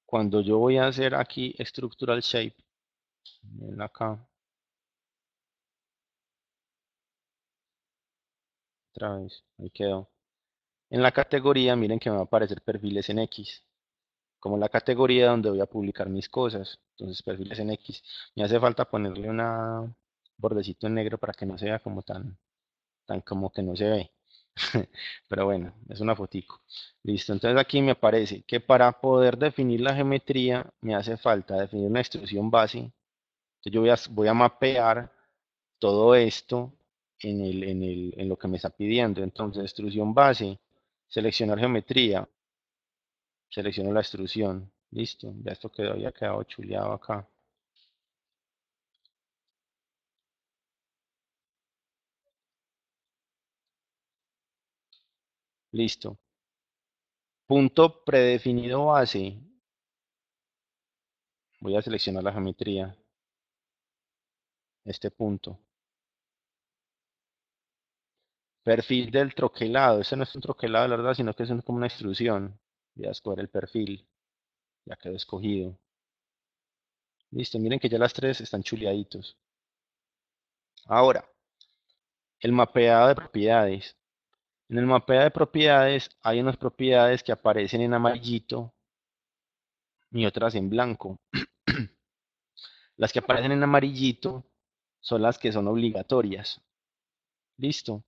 cuando yo voy a hacer aquí structural shape, acá, otra vez, ahí quedó. En la categoría, miren que me va a aparecer perfiles en X, como la categoría donde voy a publicar mis cosas. Entonces, perfiles en X. Me hace falta ponerle una bordecito en negro para que no sea como tan, tan como que no se ve. Pero bueno, es una fotico. Listo, entonces aquí me aparece que para poder definir la geometría me hace falta definir una extrusión base. Entonces yo voy a, mapear todo esto en, lo que me está pidiendo. Entonces, extrusión base, seleccionar geometría, selecciono la extrusión. Listo, ya esto quedó, ya quedado chuleado acá. Listo. Punto predefinido base. Voy a seleccionar la geometría. Este punto. Perfil del troquelado. Este no es un troquelado, la verdad, sino que es como una extrusión. Voy a escoger el perfil. Ya quedó escogido. Listo, miren que ya las tres están chuleaditos. Ahora, el mapeado de propiedades. En el mapeo de propiedades hay unas propiedades que aparecen en amarillito y otras en blanco. las que aparecen en amarillito son las que son obligatorias. Listo.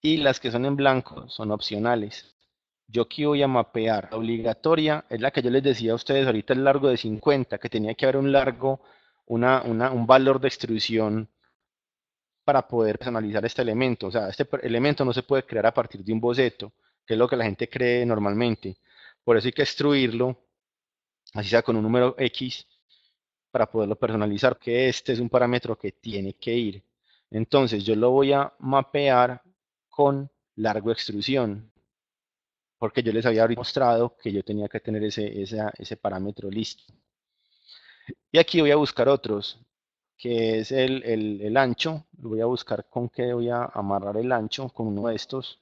Y las que son en blanco son opcionales. Yo aquí voy a mapear. La obligatoria es la que yo les decía a ustedes ahorita el largo de 50, que tenía que haber un largo, un valor de extrusión para poder personalizar este elemento. O sea, este elemento no se puede crear a partir de un boceto, que es lo que la gente cree normalmente. Por eso hay que extruirlo, así sea con un número X, para poderlo personalizar, que este es un parámetro que tiene que ir. Entonces yo lo voy a mapear con largo extrusión, porque yo les había mostrado que yo tenía que tener ese, ese, ese parámetro listo. Y aquí voy a buscar otros que es el, el, lo ancho. Voy a buscar con qué voy a amarrar el ancho, con uno de estos.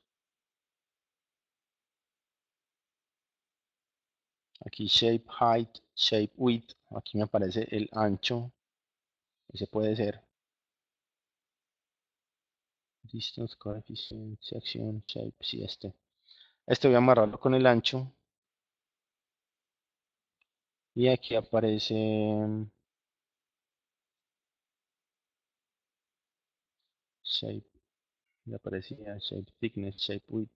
aquí shape height, shape width, aquí me aparece el ancho, ese puede ser distance coefficient section shape, sí este, este voy a amarrarlo con el ancho y aquí aparece shape, ya aparecía shape thickness, shape width,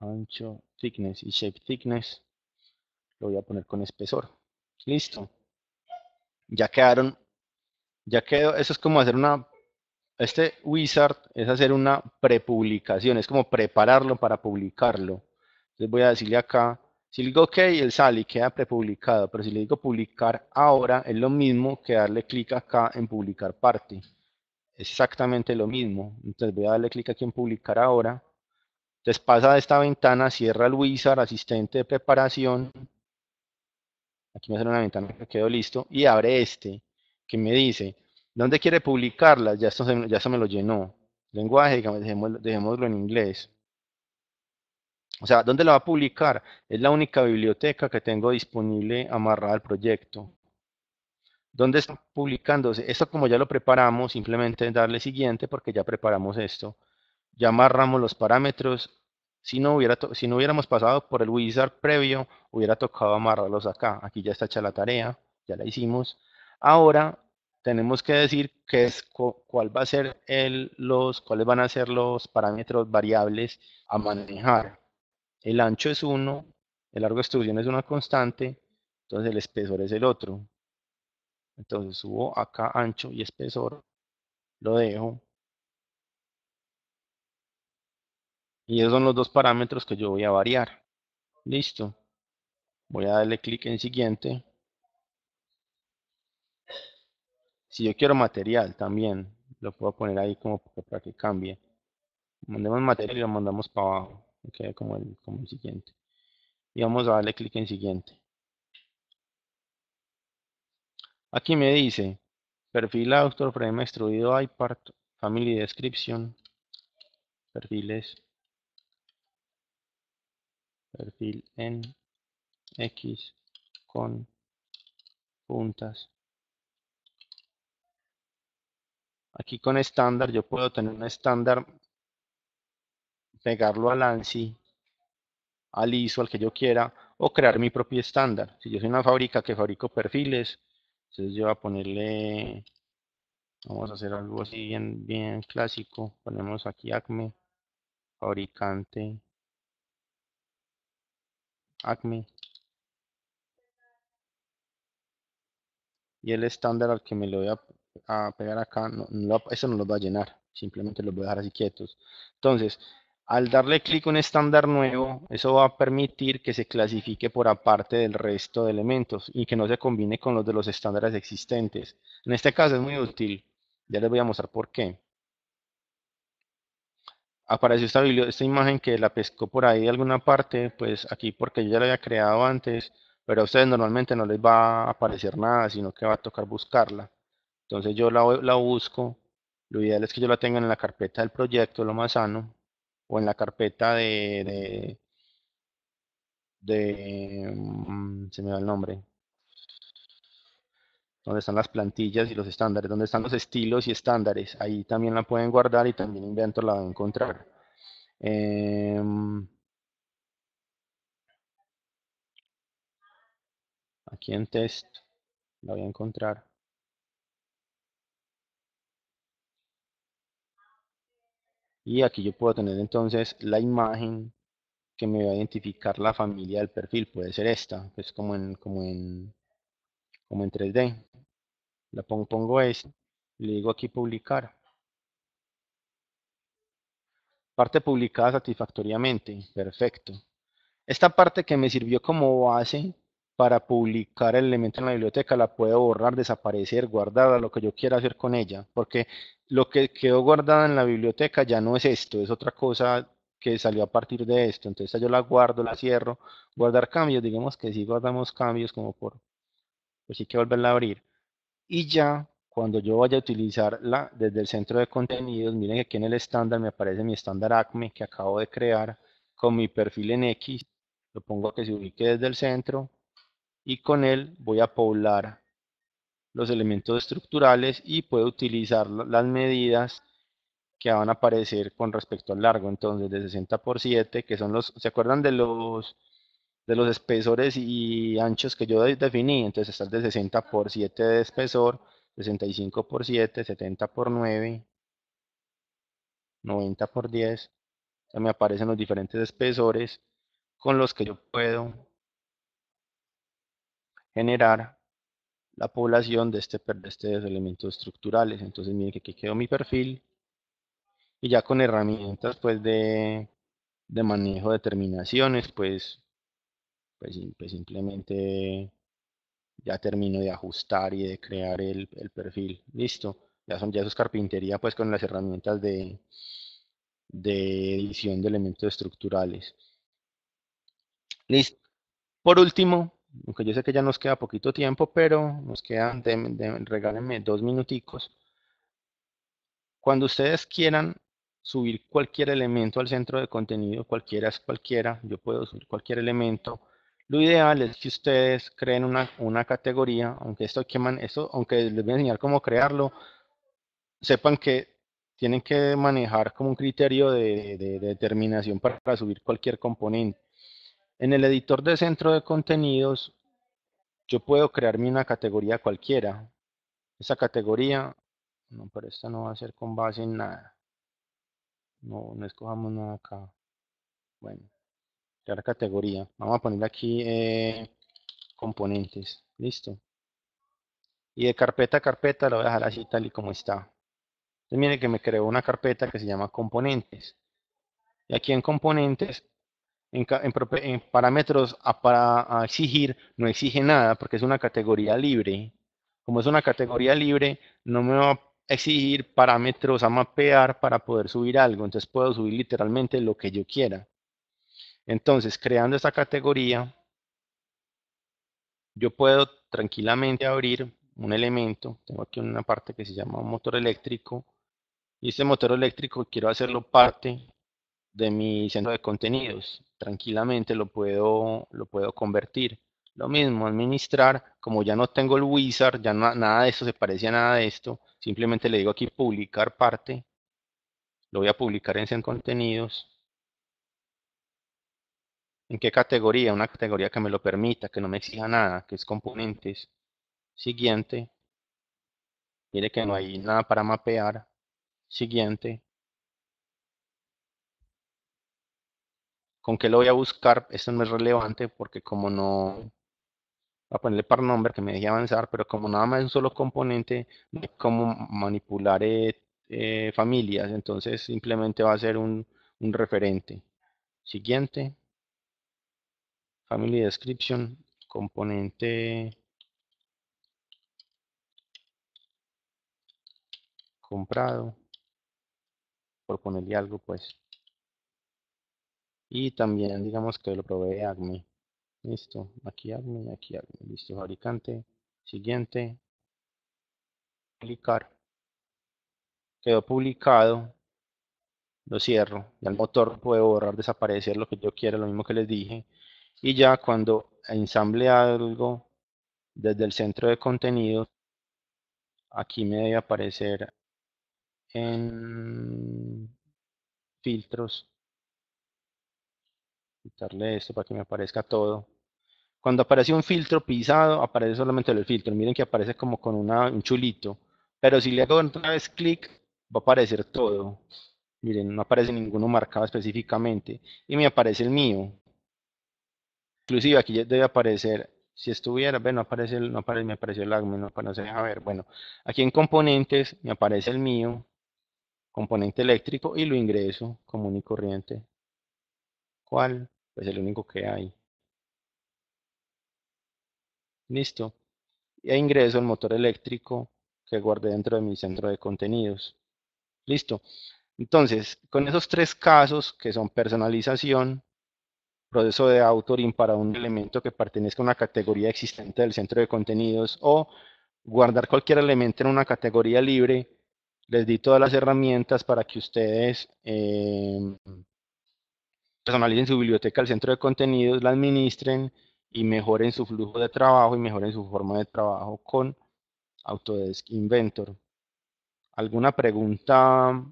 ancho, thickness y shape thickness lo voy a poner con espesor. Listo. Ya quedaron, ya quedó, eso es como hacer una, este wizard es hacer una prepublicación, es como prepararlo para publicarlo. Entonces voy a decirle acá, si le digo OK, él sale y queda prepublicado, pero si le digo publicar ahora, es lo mismo que darle clic acá en publicar parte exactamente lo mismo. Entonces voy a darle clic aquí en publicar ahora. Entonces pasa de esta ventana, cierra el wizard, asistente de preparación. Aquí me sale una ventana que quedó listo. Y abre este, que me dice, ¿dónde quiere publicarla? Ya se, ya me lo llenó. Lenguaje, digamos, dejémoslo, dejémoslo en inglés. O sea, ¿dónde la va a publicar? Es la única biblioteca que tengo disponible amarrada al proyecto. ¿Dónde está publicándose? Esto como ya lo preparamos, simplemente darle siguiente porque ya preparamos esto. Ya amarramos los parámetros. Si no, hubiera si no hubiéramos pasado por el wizard previo, hubiera tocado amarrarlos acá. Aquí ya está hecha la tarea, ya la hicimos. Ahora tenemos que decir qué es, cuál va a ser el, los, cuáles van a ser los parámetros variables a manejar. El ancho es uno, el largo de extrusión es una constante, entonces el espesor es el otro. Entonces subo acá ancho y espesor, lo dejo. Y esos son los dos parámetros que yo voy a variar. Listo. Voy a darle clic en siguiente. Si yo quiero material también, lo puedo poner ahí como para que cambie. Mandemos material y lo mandamos para abajo. Que como el, como el siguiente. Y vamos a darle clic en siguiente. Aquí me dice, perfil author, frame extruido, iPart, family description, perfiles, perfil en X con puntas. Aquí con estándar, yo puedo tener un estándar, pegarlo al ANSI, al ISO, al que yo quiera, o crear mi propio estándar. Si yo soy una fábrica que fabrico perfiles, entonces yo voy a ponerle, vamos a hacer algo así bien, bien clásico. Ponemos aquí Acme, fabricante, Acme. Y el estándar al que me lo voy a, pegar acá, no, eso no lo va a llenar, simplemente lo voy a dejar así quietos. Entonces, al darle clic a un estándar nuevo, eso va a permitir que se clasifique por aparte del resto de elementos y que no se combine con los de los estándares existentes. En este caso es muy útil. Ya les voy a mostrar por qué. Apareció esta, esta imagen que la pescó por ahí de alguna parte, pues aquí porque yo ya la había creado antes, pero a ustedes normalmente no les va a aparecer nada, sino que va a tocar buscarla. Entonces yo la, la busco, lo ideal es que yo la tenga en la carpeta del proyecto, lo más sano, o en la carpeta de, mm, se me va el nombre, donde están las plantillas y los estándares, donde están los estilos y estándares. Ahí también la pueden guardar y también Inventor la va a encontrar. Em, aquí en test la voy a encontrar. Y aquí yo puedo tener entonces la imagen que me va a identificar la familia del perfil. Puede ser esta, pues como en, como en, como en 3D. La pongo, pongo esta, le digo aquí publicar. Parte publicada satisfactoriamente, perfecto. Esta parte que me sirvió como base para publicar el elemento en la biblioteca, la puedo borrar, desaparecer, guardarla, lo que yo quiera hacer con ella, porque lo que quedó guardada en la biblioteca ya no es esto, es otra cosa que salió a partir de esto, entonces yo la guardo, la cierro, guardar cambios, digamos que si guardamos cambios como por, pues sí que volverla a abrir, y ya cuando yo vaya a utilizarla desde el centro de contenidos, miren que aquí en el estándar me aparece mi estándar ACME que acabo de crear con mi perfil en X, lo pongo a que se ubique desde el centro, y con él voy a poblar los elementos estructurales y puedo utilizar las medidas que van a aparecer con respecto al largo, entonces de 60 por 7, que son los, ¿se acuerdan de los de los espesores y anchos que yo definí? Entonces está de 60 por 7 de espesor, 65 por 7, 70 por 9, 90 por 10, ya me aparecen los diferentes espesores con los que yo puedo generar la población de, este, de estos elementos estructurales. Entonces miren que aquí quedó mi perfil y ya con herramientas pues de, de manejo de terminaciones pues, pues, pues simplemente ya termino de ajustar y de crear el, el, perfil. Listo. Ya, son, ya eso carpintería pues con las herramientas de, de edición de elementos estructurales. Listo. Por último, aunque yo sé que ya nos queda poquito tiempo, pero nos quedan, regálenme dos minuticos. Cuando ustedes quieran subir cualquier elemento al centro de contenido, cualquiera es cualquiera, yo puedo subir cualquier elemento. Lo ideal es que ustedes creen una, una categoría, aunque esto, queman, esto, aunque les voy a enseñar cómo crearlo, sepan que tienen que manejar como un criterio de, determinación para subir cualquier componente en el editor de centro de contenidos, yo puedo crearme una categoría cualquiera. Esa categoría, no, pero esta no va a ser con base en nada. No, no escojamos nada acá. Bueno, crear categoría. Vamos a poner aquí eh, componentes. Listo. Y de carpeta a carpeta lo voy a dejar así tal y como está. Entonces miren que me creó una carpeta que se llama componentes. Y aquí en componentes en, parámetros a, para exigir no exige nada porque es una categoría libre. Como es una categoría libre, no me va a exigir parámetros a mapear para poder subir algo. Entonces puedo subir literalmente lo que yo quiera. Entonces, creando esta categoría, yo puedo tranquilamente abrir un elemento. Tengo aquí una parte que se llama motor eléctrico. Y este motor eléctrico quiero hacerlo parte de mi centro de contenidos. Tranquilamente lo puedo, lo puedo convertir. Lo mismo, administrar, como ya no tengo el wizard, ya nada de eso se parece a nada de esto, simplemente le digo aquí publicar parte, lo voy a publicar en de contenidos. ¿En qué categoría? Una categoría que me lo permita, que no me exija nada, que es componentes. Siguiente. Mire que no hay nada para mapear. Siguiente. ¿Con qué lo voy a buscar? Esto no es relevante porque como no... Voy a ponerle par nombre que me deje avanzar, pero como nada más es un solo componente, no como manipular eh, eh, familias. Entonces simplemente va a ser un, un referente. Siguiente. Family description. Componente comprado por ponerle algo pues y también digamos que lo provee ACME. Listo, aquí ACME, aquí ACME. Listo, fabricante. Siguiente. Publicar. Quedó publicado. Lo cierro. Ya el motor puede borrar, desaparecer lo que yo quiera, lo mismo que les dije. Y ya cuando ensamble algo desde el centro de contenidos, aquí me debe aparecer en filtros darle esto para que me aparezca todo. Cuando aparece un filtro pisado, aparece solamente el filtro. Miren que aparece como con un chulito. Pero si le hago una vez clic, va a aparecer todo. Miren, no aparece ninguno marcado específicamente. Y me aparece el mío. Inclusive aquí debe aparecer, si estuviera, no aparece no aparece, me apareció el admin, no aparece, a ver, bueno, aquí en componentes me aparece el mío, componente eléctrico, y lo ingreso común y corriente. ¿Cuál? Es el único que hay. Listo. E ingreso el motor eléctrico que guardé dentro de mi centro de contenidos. Listo. Entonces, con esos tres casos que son personalización, proceso de authoring para un elemento que pertenezca a una categoría existente del centro de contenidos o guardar cualquier elemento en una categoría libre, les di todas las herramientas para que ustedes eh, personalicen su biblioteca al centro de contenidos, la administren y mejoren su flujo de trabajo y mejoren su forma de trabajo con Autodesk Inventor. ¿Alguna pregunta?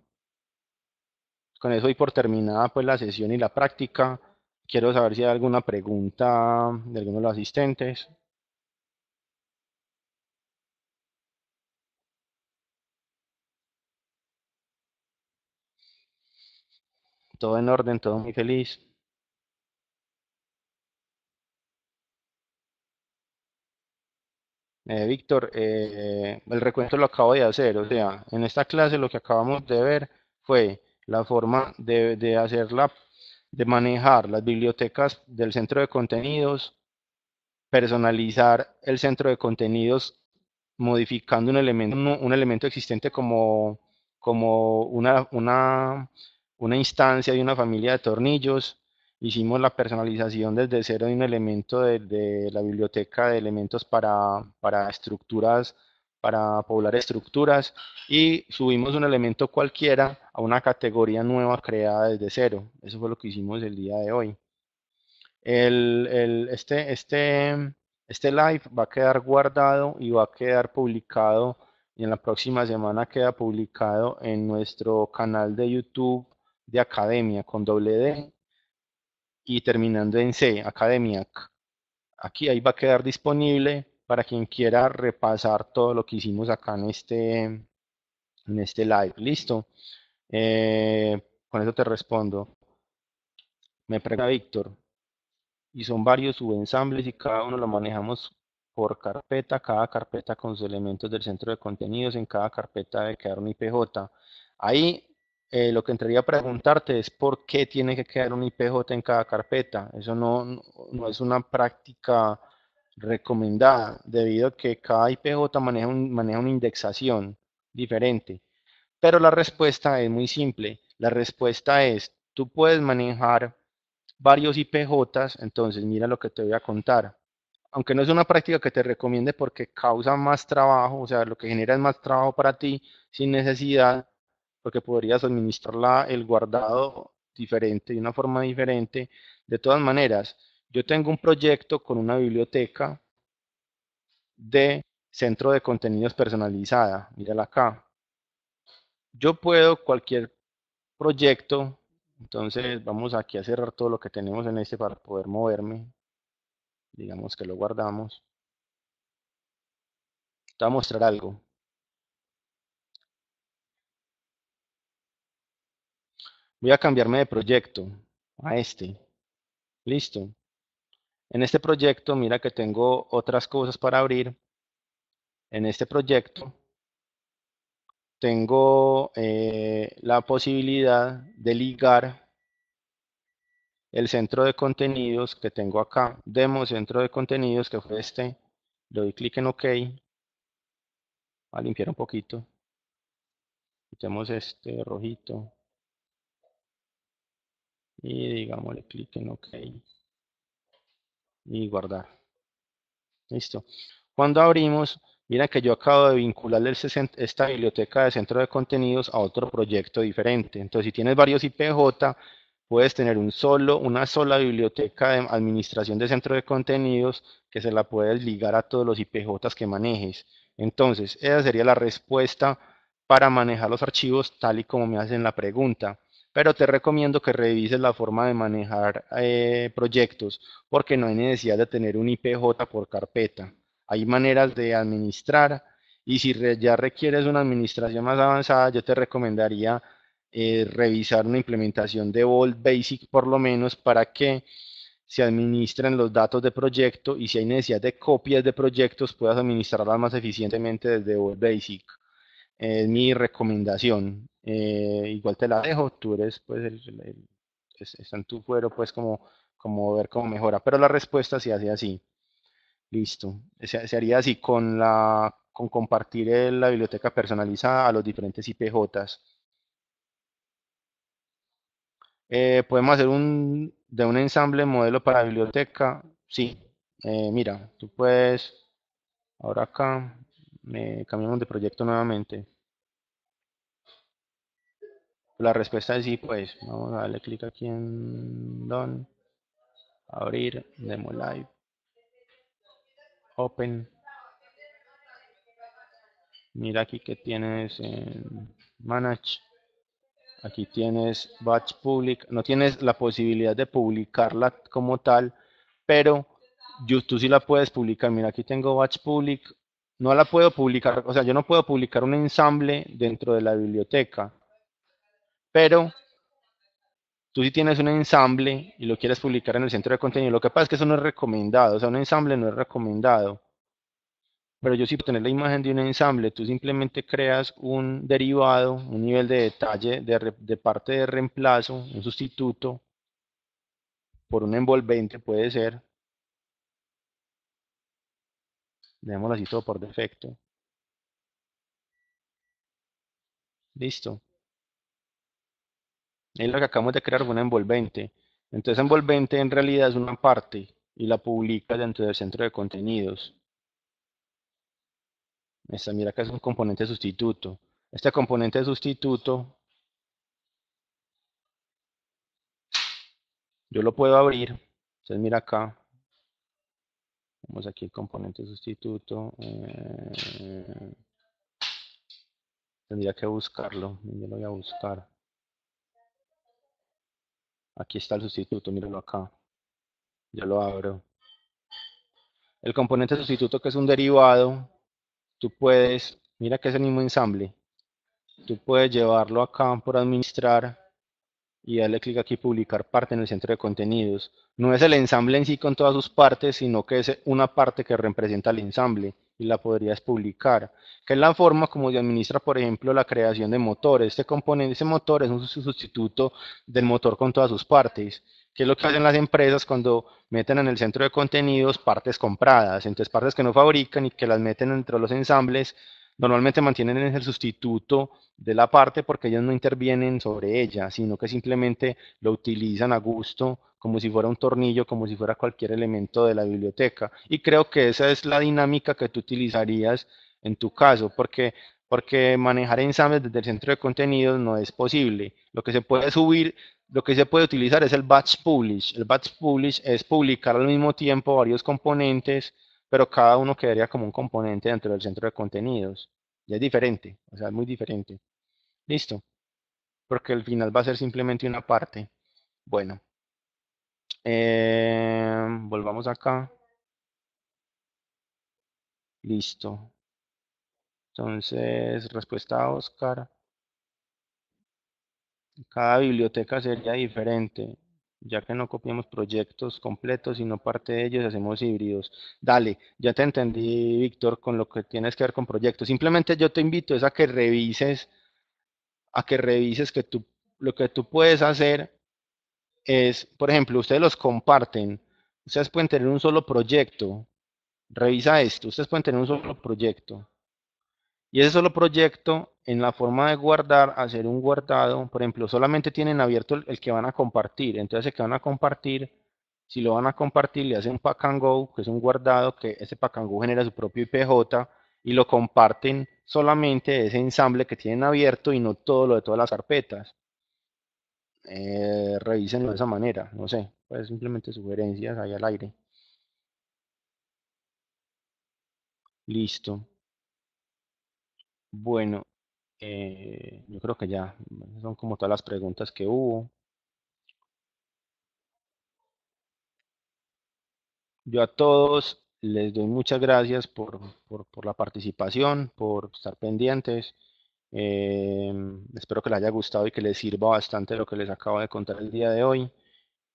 Con eso y por terminada pues la sesión y la práctica. Quiero saber si hay alguna pregunta de alguno de los asistentes. Todo en orden, todo muy feliz. Eh, Víctor, eh, el recuento lo acabo de hacer, o sea, en esta clase lo que acabamos de ver fue la forma de, de hacerla, de manejar las bibliotecas del centro de contenidos, personalizar el centro de contenidos modificando un elemento, un elemento existente como, como una, una una instancia de una familia de tornillos, hicimos la personalización desde cero de un elemento de, la biblioteca de elementos para, estructuras, para poblar estructuras, y subimos un elemento cualquiera a una categoría nueva creada desde cero. Eso fue lo que hicimos el día de hoy. El, este, este, este live va a quedar guardado y va a quedar publicado y en la próxima semana queda publicado en nuestro canal de YouTube de academia con doble D y terminando en C, academia Aquí ahí va a quedar disponible para quien quiera repasar todo lo que hicimos acá en este, en este live. Listo. Eh, con eso te respondo. Me pregunta Víctor. Y son varios subensambles y cada uno lo manejamos por carpeta, cada carpeta con sus elementos del centro de contenidos, en cada carpeta de quedar un IPJ. Ahí eh, lo que entraría a preguntarte es por qué tiene que quedar un IPJ en cada carpeta. Eso no, no, es una práctica recomendada, debido a que cada IPJ maneja, maneja una indexación diferente. Pero la respuesta es muy simple. La respuesta es, tú puedes manejar varios IPJs, entonces mira lo que te voy a contar. Aunque no es una práctica que te recomiende porque causa más trabajo, o sea, lo que genera es más trabajo para ti sin necesidad, porque podrías administrarla el guardado diferente, de una forma diferente. De todas maneras, yo tengo un proyecto con una biblioteca de centro de contenidos personalizada, mírala acá. Yo puedo cualquier proyecto, entonces vamos aquí a cerrar todo lo que tenemos en este para poder moverme. Digamos que lo guardamos. Te voy a mostrar algo. Voy a cambiarme de proyecto a este. Listo. En este proyecto, mira que tengo otras cosas para abrir. En este proyecto tengo eh, la posibilidad de ligar el centro de contenidos que tengo acá, demo centro de contenidos que fue este, le doy clic en OK, a limpiar un poquito, quitemos este rojito, y digamos clic en OK y guardar. Listo. Cuando abrimos, mira que yo acabo de vincular esta biblioteca de centro de contenidos a otro proyecto diferente. Entonces, si tienes varios IPJ, puedes tener un solo, una sola biblioteca de administración de centro de contenidos que se la puedes ligar a todos los ipj que manejes. Entonces, esa sería la respuesta para manejar los archivos tal y como me hacen la pregunta pero te recomiendo que revises la forma de manejar eh, proyectos porque no hay necesidad de tener un IPJ por carpeta. Hay maneras de administrar y si ya requieres una administración más avanzada, yo te recomendaría eh, revisar una implementación de Vault Basic por lo menos para que se administren los datos de proyecto y si hay necesidad de copias de proyectos puedas administrarlas más eficientemente desde Vault Basic. Es mi recomendación. Eh, igual te la dejo, tú eres, pues, el, es, está en tu fuero, pues, como, como ver cómo mejora. Pero la respuesta se hace así. Listo. Se, haría así con, la, con compartir la biblioteca personalizada a los diferentes IPJs. Eh, ¿Podemos hacer un, de un ensamble modelo para biblioteca? Sí. Eh, mira, tú puedes, ahora acá, cambiamos de proyecto nuevamente. La respuesta es sí, pues. Vamos a darle clic aquí en Don. Abrir. Demo Live. Open. Mira aquí que tienes en Manage. Aquí tienes Batch Public. No tienes la posibilidad de publicarla como tal, pero tú sí la puedes publicar. Mira, aquí tengo Batch Public. No la puedo publicar, o sea, yo no puedo publicar un ensamble dentro de la biblioteca pero tú si tienes un ensamble y lo quieres publicar en el centro de contenido, lo que pasa es que eso no es recomendado, o sea, un ensamble no es recomendado. Pero yo sí puedo tener la imagen de un ensamble, tú simplemente creas un derivado, un nivel de detalle de, parte de reemplazo, un sustituto, por un envolvente puede ser. damos así todo por defecto. Listo es lo que acabamos de crear una envolvente. Entonces envolvente en realidad es una parte y la publica dentro del centro de contenidos. Esta, mira acá es un componente sustituto. Este componente sustituto yo lo puedo abrir. Entonces mira acá. Vamos aquí el componente sustituto. Eh, tendría que buscarlo. Yo lo voy a buscar. Aquí está el sustituto, mírenlo acá. Ya lo abro. El componente sustituto, que es un derivado, tú puedes, mira que es el mismo ensamble, tú puedes llevarlo acá por administrar y darle clic aquí publicar parte en el centro de contenidos. No es el ensamble en sí con todas sus partes, sino que es una parte que representa el ensamble y la podrías publicar, que es la forma como se administra, por ejemplo, la creación de motores. Este componente, ese motor es un sustituto del motor con todas sus partes, ¿Qué es lo que hacen las empresas cuando meten en el centro de contenidos partes compradas, entonces partes que no fabrican y que las meten entre los ensambles normalmente mantienen el sustituto de la parte porque ellos no intervienen sobre ella, sino que simplemente lo utilizan a gusto como si fuera un tornillo, como si fuera cualquier elemento de la biblioteca. Y creo que esa es la dinámica que tú utilizarías en tu caso, porque, porque manejar ensambles desde el centro de contenidos no es posible. Lo que se puede subir, lo que se puede utilizar es el batch publish. El batch publish es publicar al mismo tiempo varios componentes pero cada uno quedaría como un componente dentro del centro de contenidos. Y es diferente, o sea, es muy diferente. Listo. Porque al final va a ser simplemente una parte. Bueno. Em, volvamos acá. Listo. Entonces, respuesta a Oscar. Cada biblioteca sería diferente ya que no copiamos proyectos completos, sino parte de ellos hacemos híbridos. Dale, ya te entendí, Víctor, con lo que tienes que ver con proyectos. Simplemente yo te invito es a que revises, a que revises que tú, lo que tú puedes hacer es, por ejemplo, ustedes los comparten, ustedes pueden tener un solo proyecto, revisa esto, ustedes pueden tener un solo proyecto, y ese solo proyecto, en la forma de guardar, hacer un guardado, por ejemplo, solamente tienen abierto el, que van a compartir. Entonces, el que van a compartir, si lo van a compartir, le hacen un pack and go, que es un guardado, que ese pack and go genera su propio IPJ y lo comparten solamente ese ensamble que tienen abierto y no todo lo de todas las carpetas. Eh, de esa manera, no sé, pues simplemente sugerencias ahí al aire. Listo. Bueno, eh, yo creo que ya son como todas las preguntas que hubo. Yo a todos les doy muchas gracias por, la participación, por estar pendientes. Eh, espero que les haya gustado y que les sirva bastante lo que les acabo de contar el día de hoy.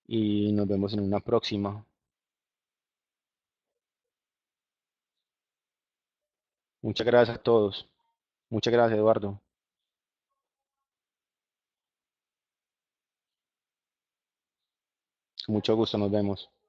Y nos vemos en una próxima. Muchas gracias a todos. Muchas gracias, Eduardo. mucho gusto, nos vemos.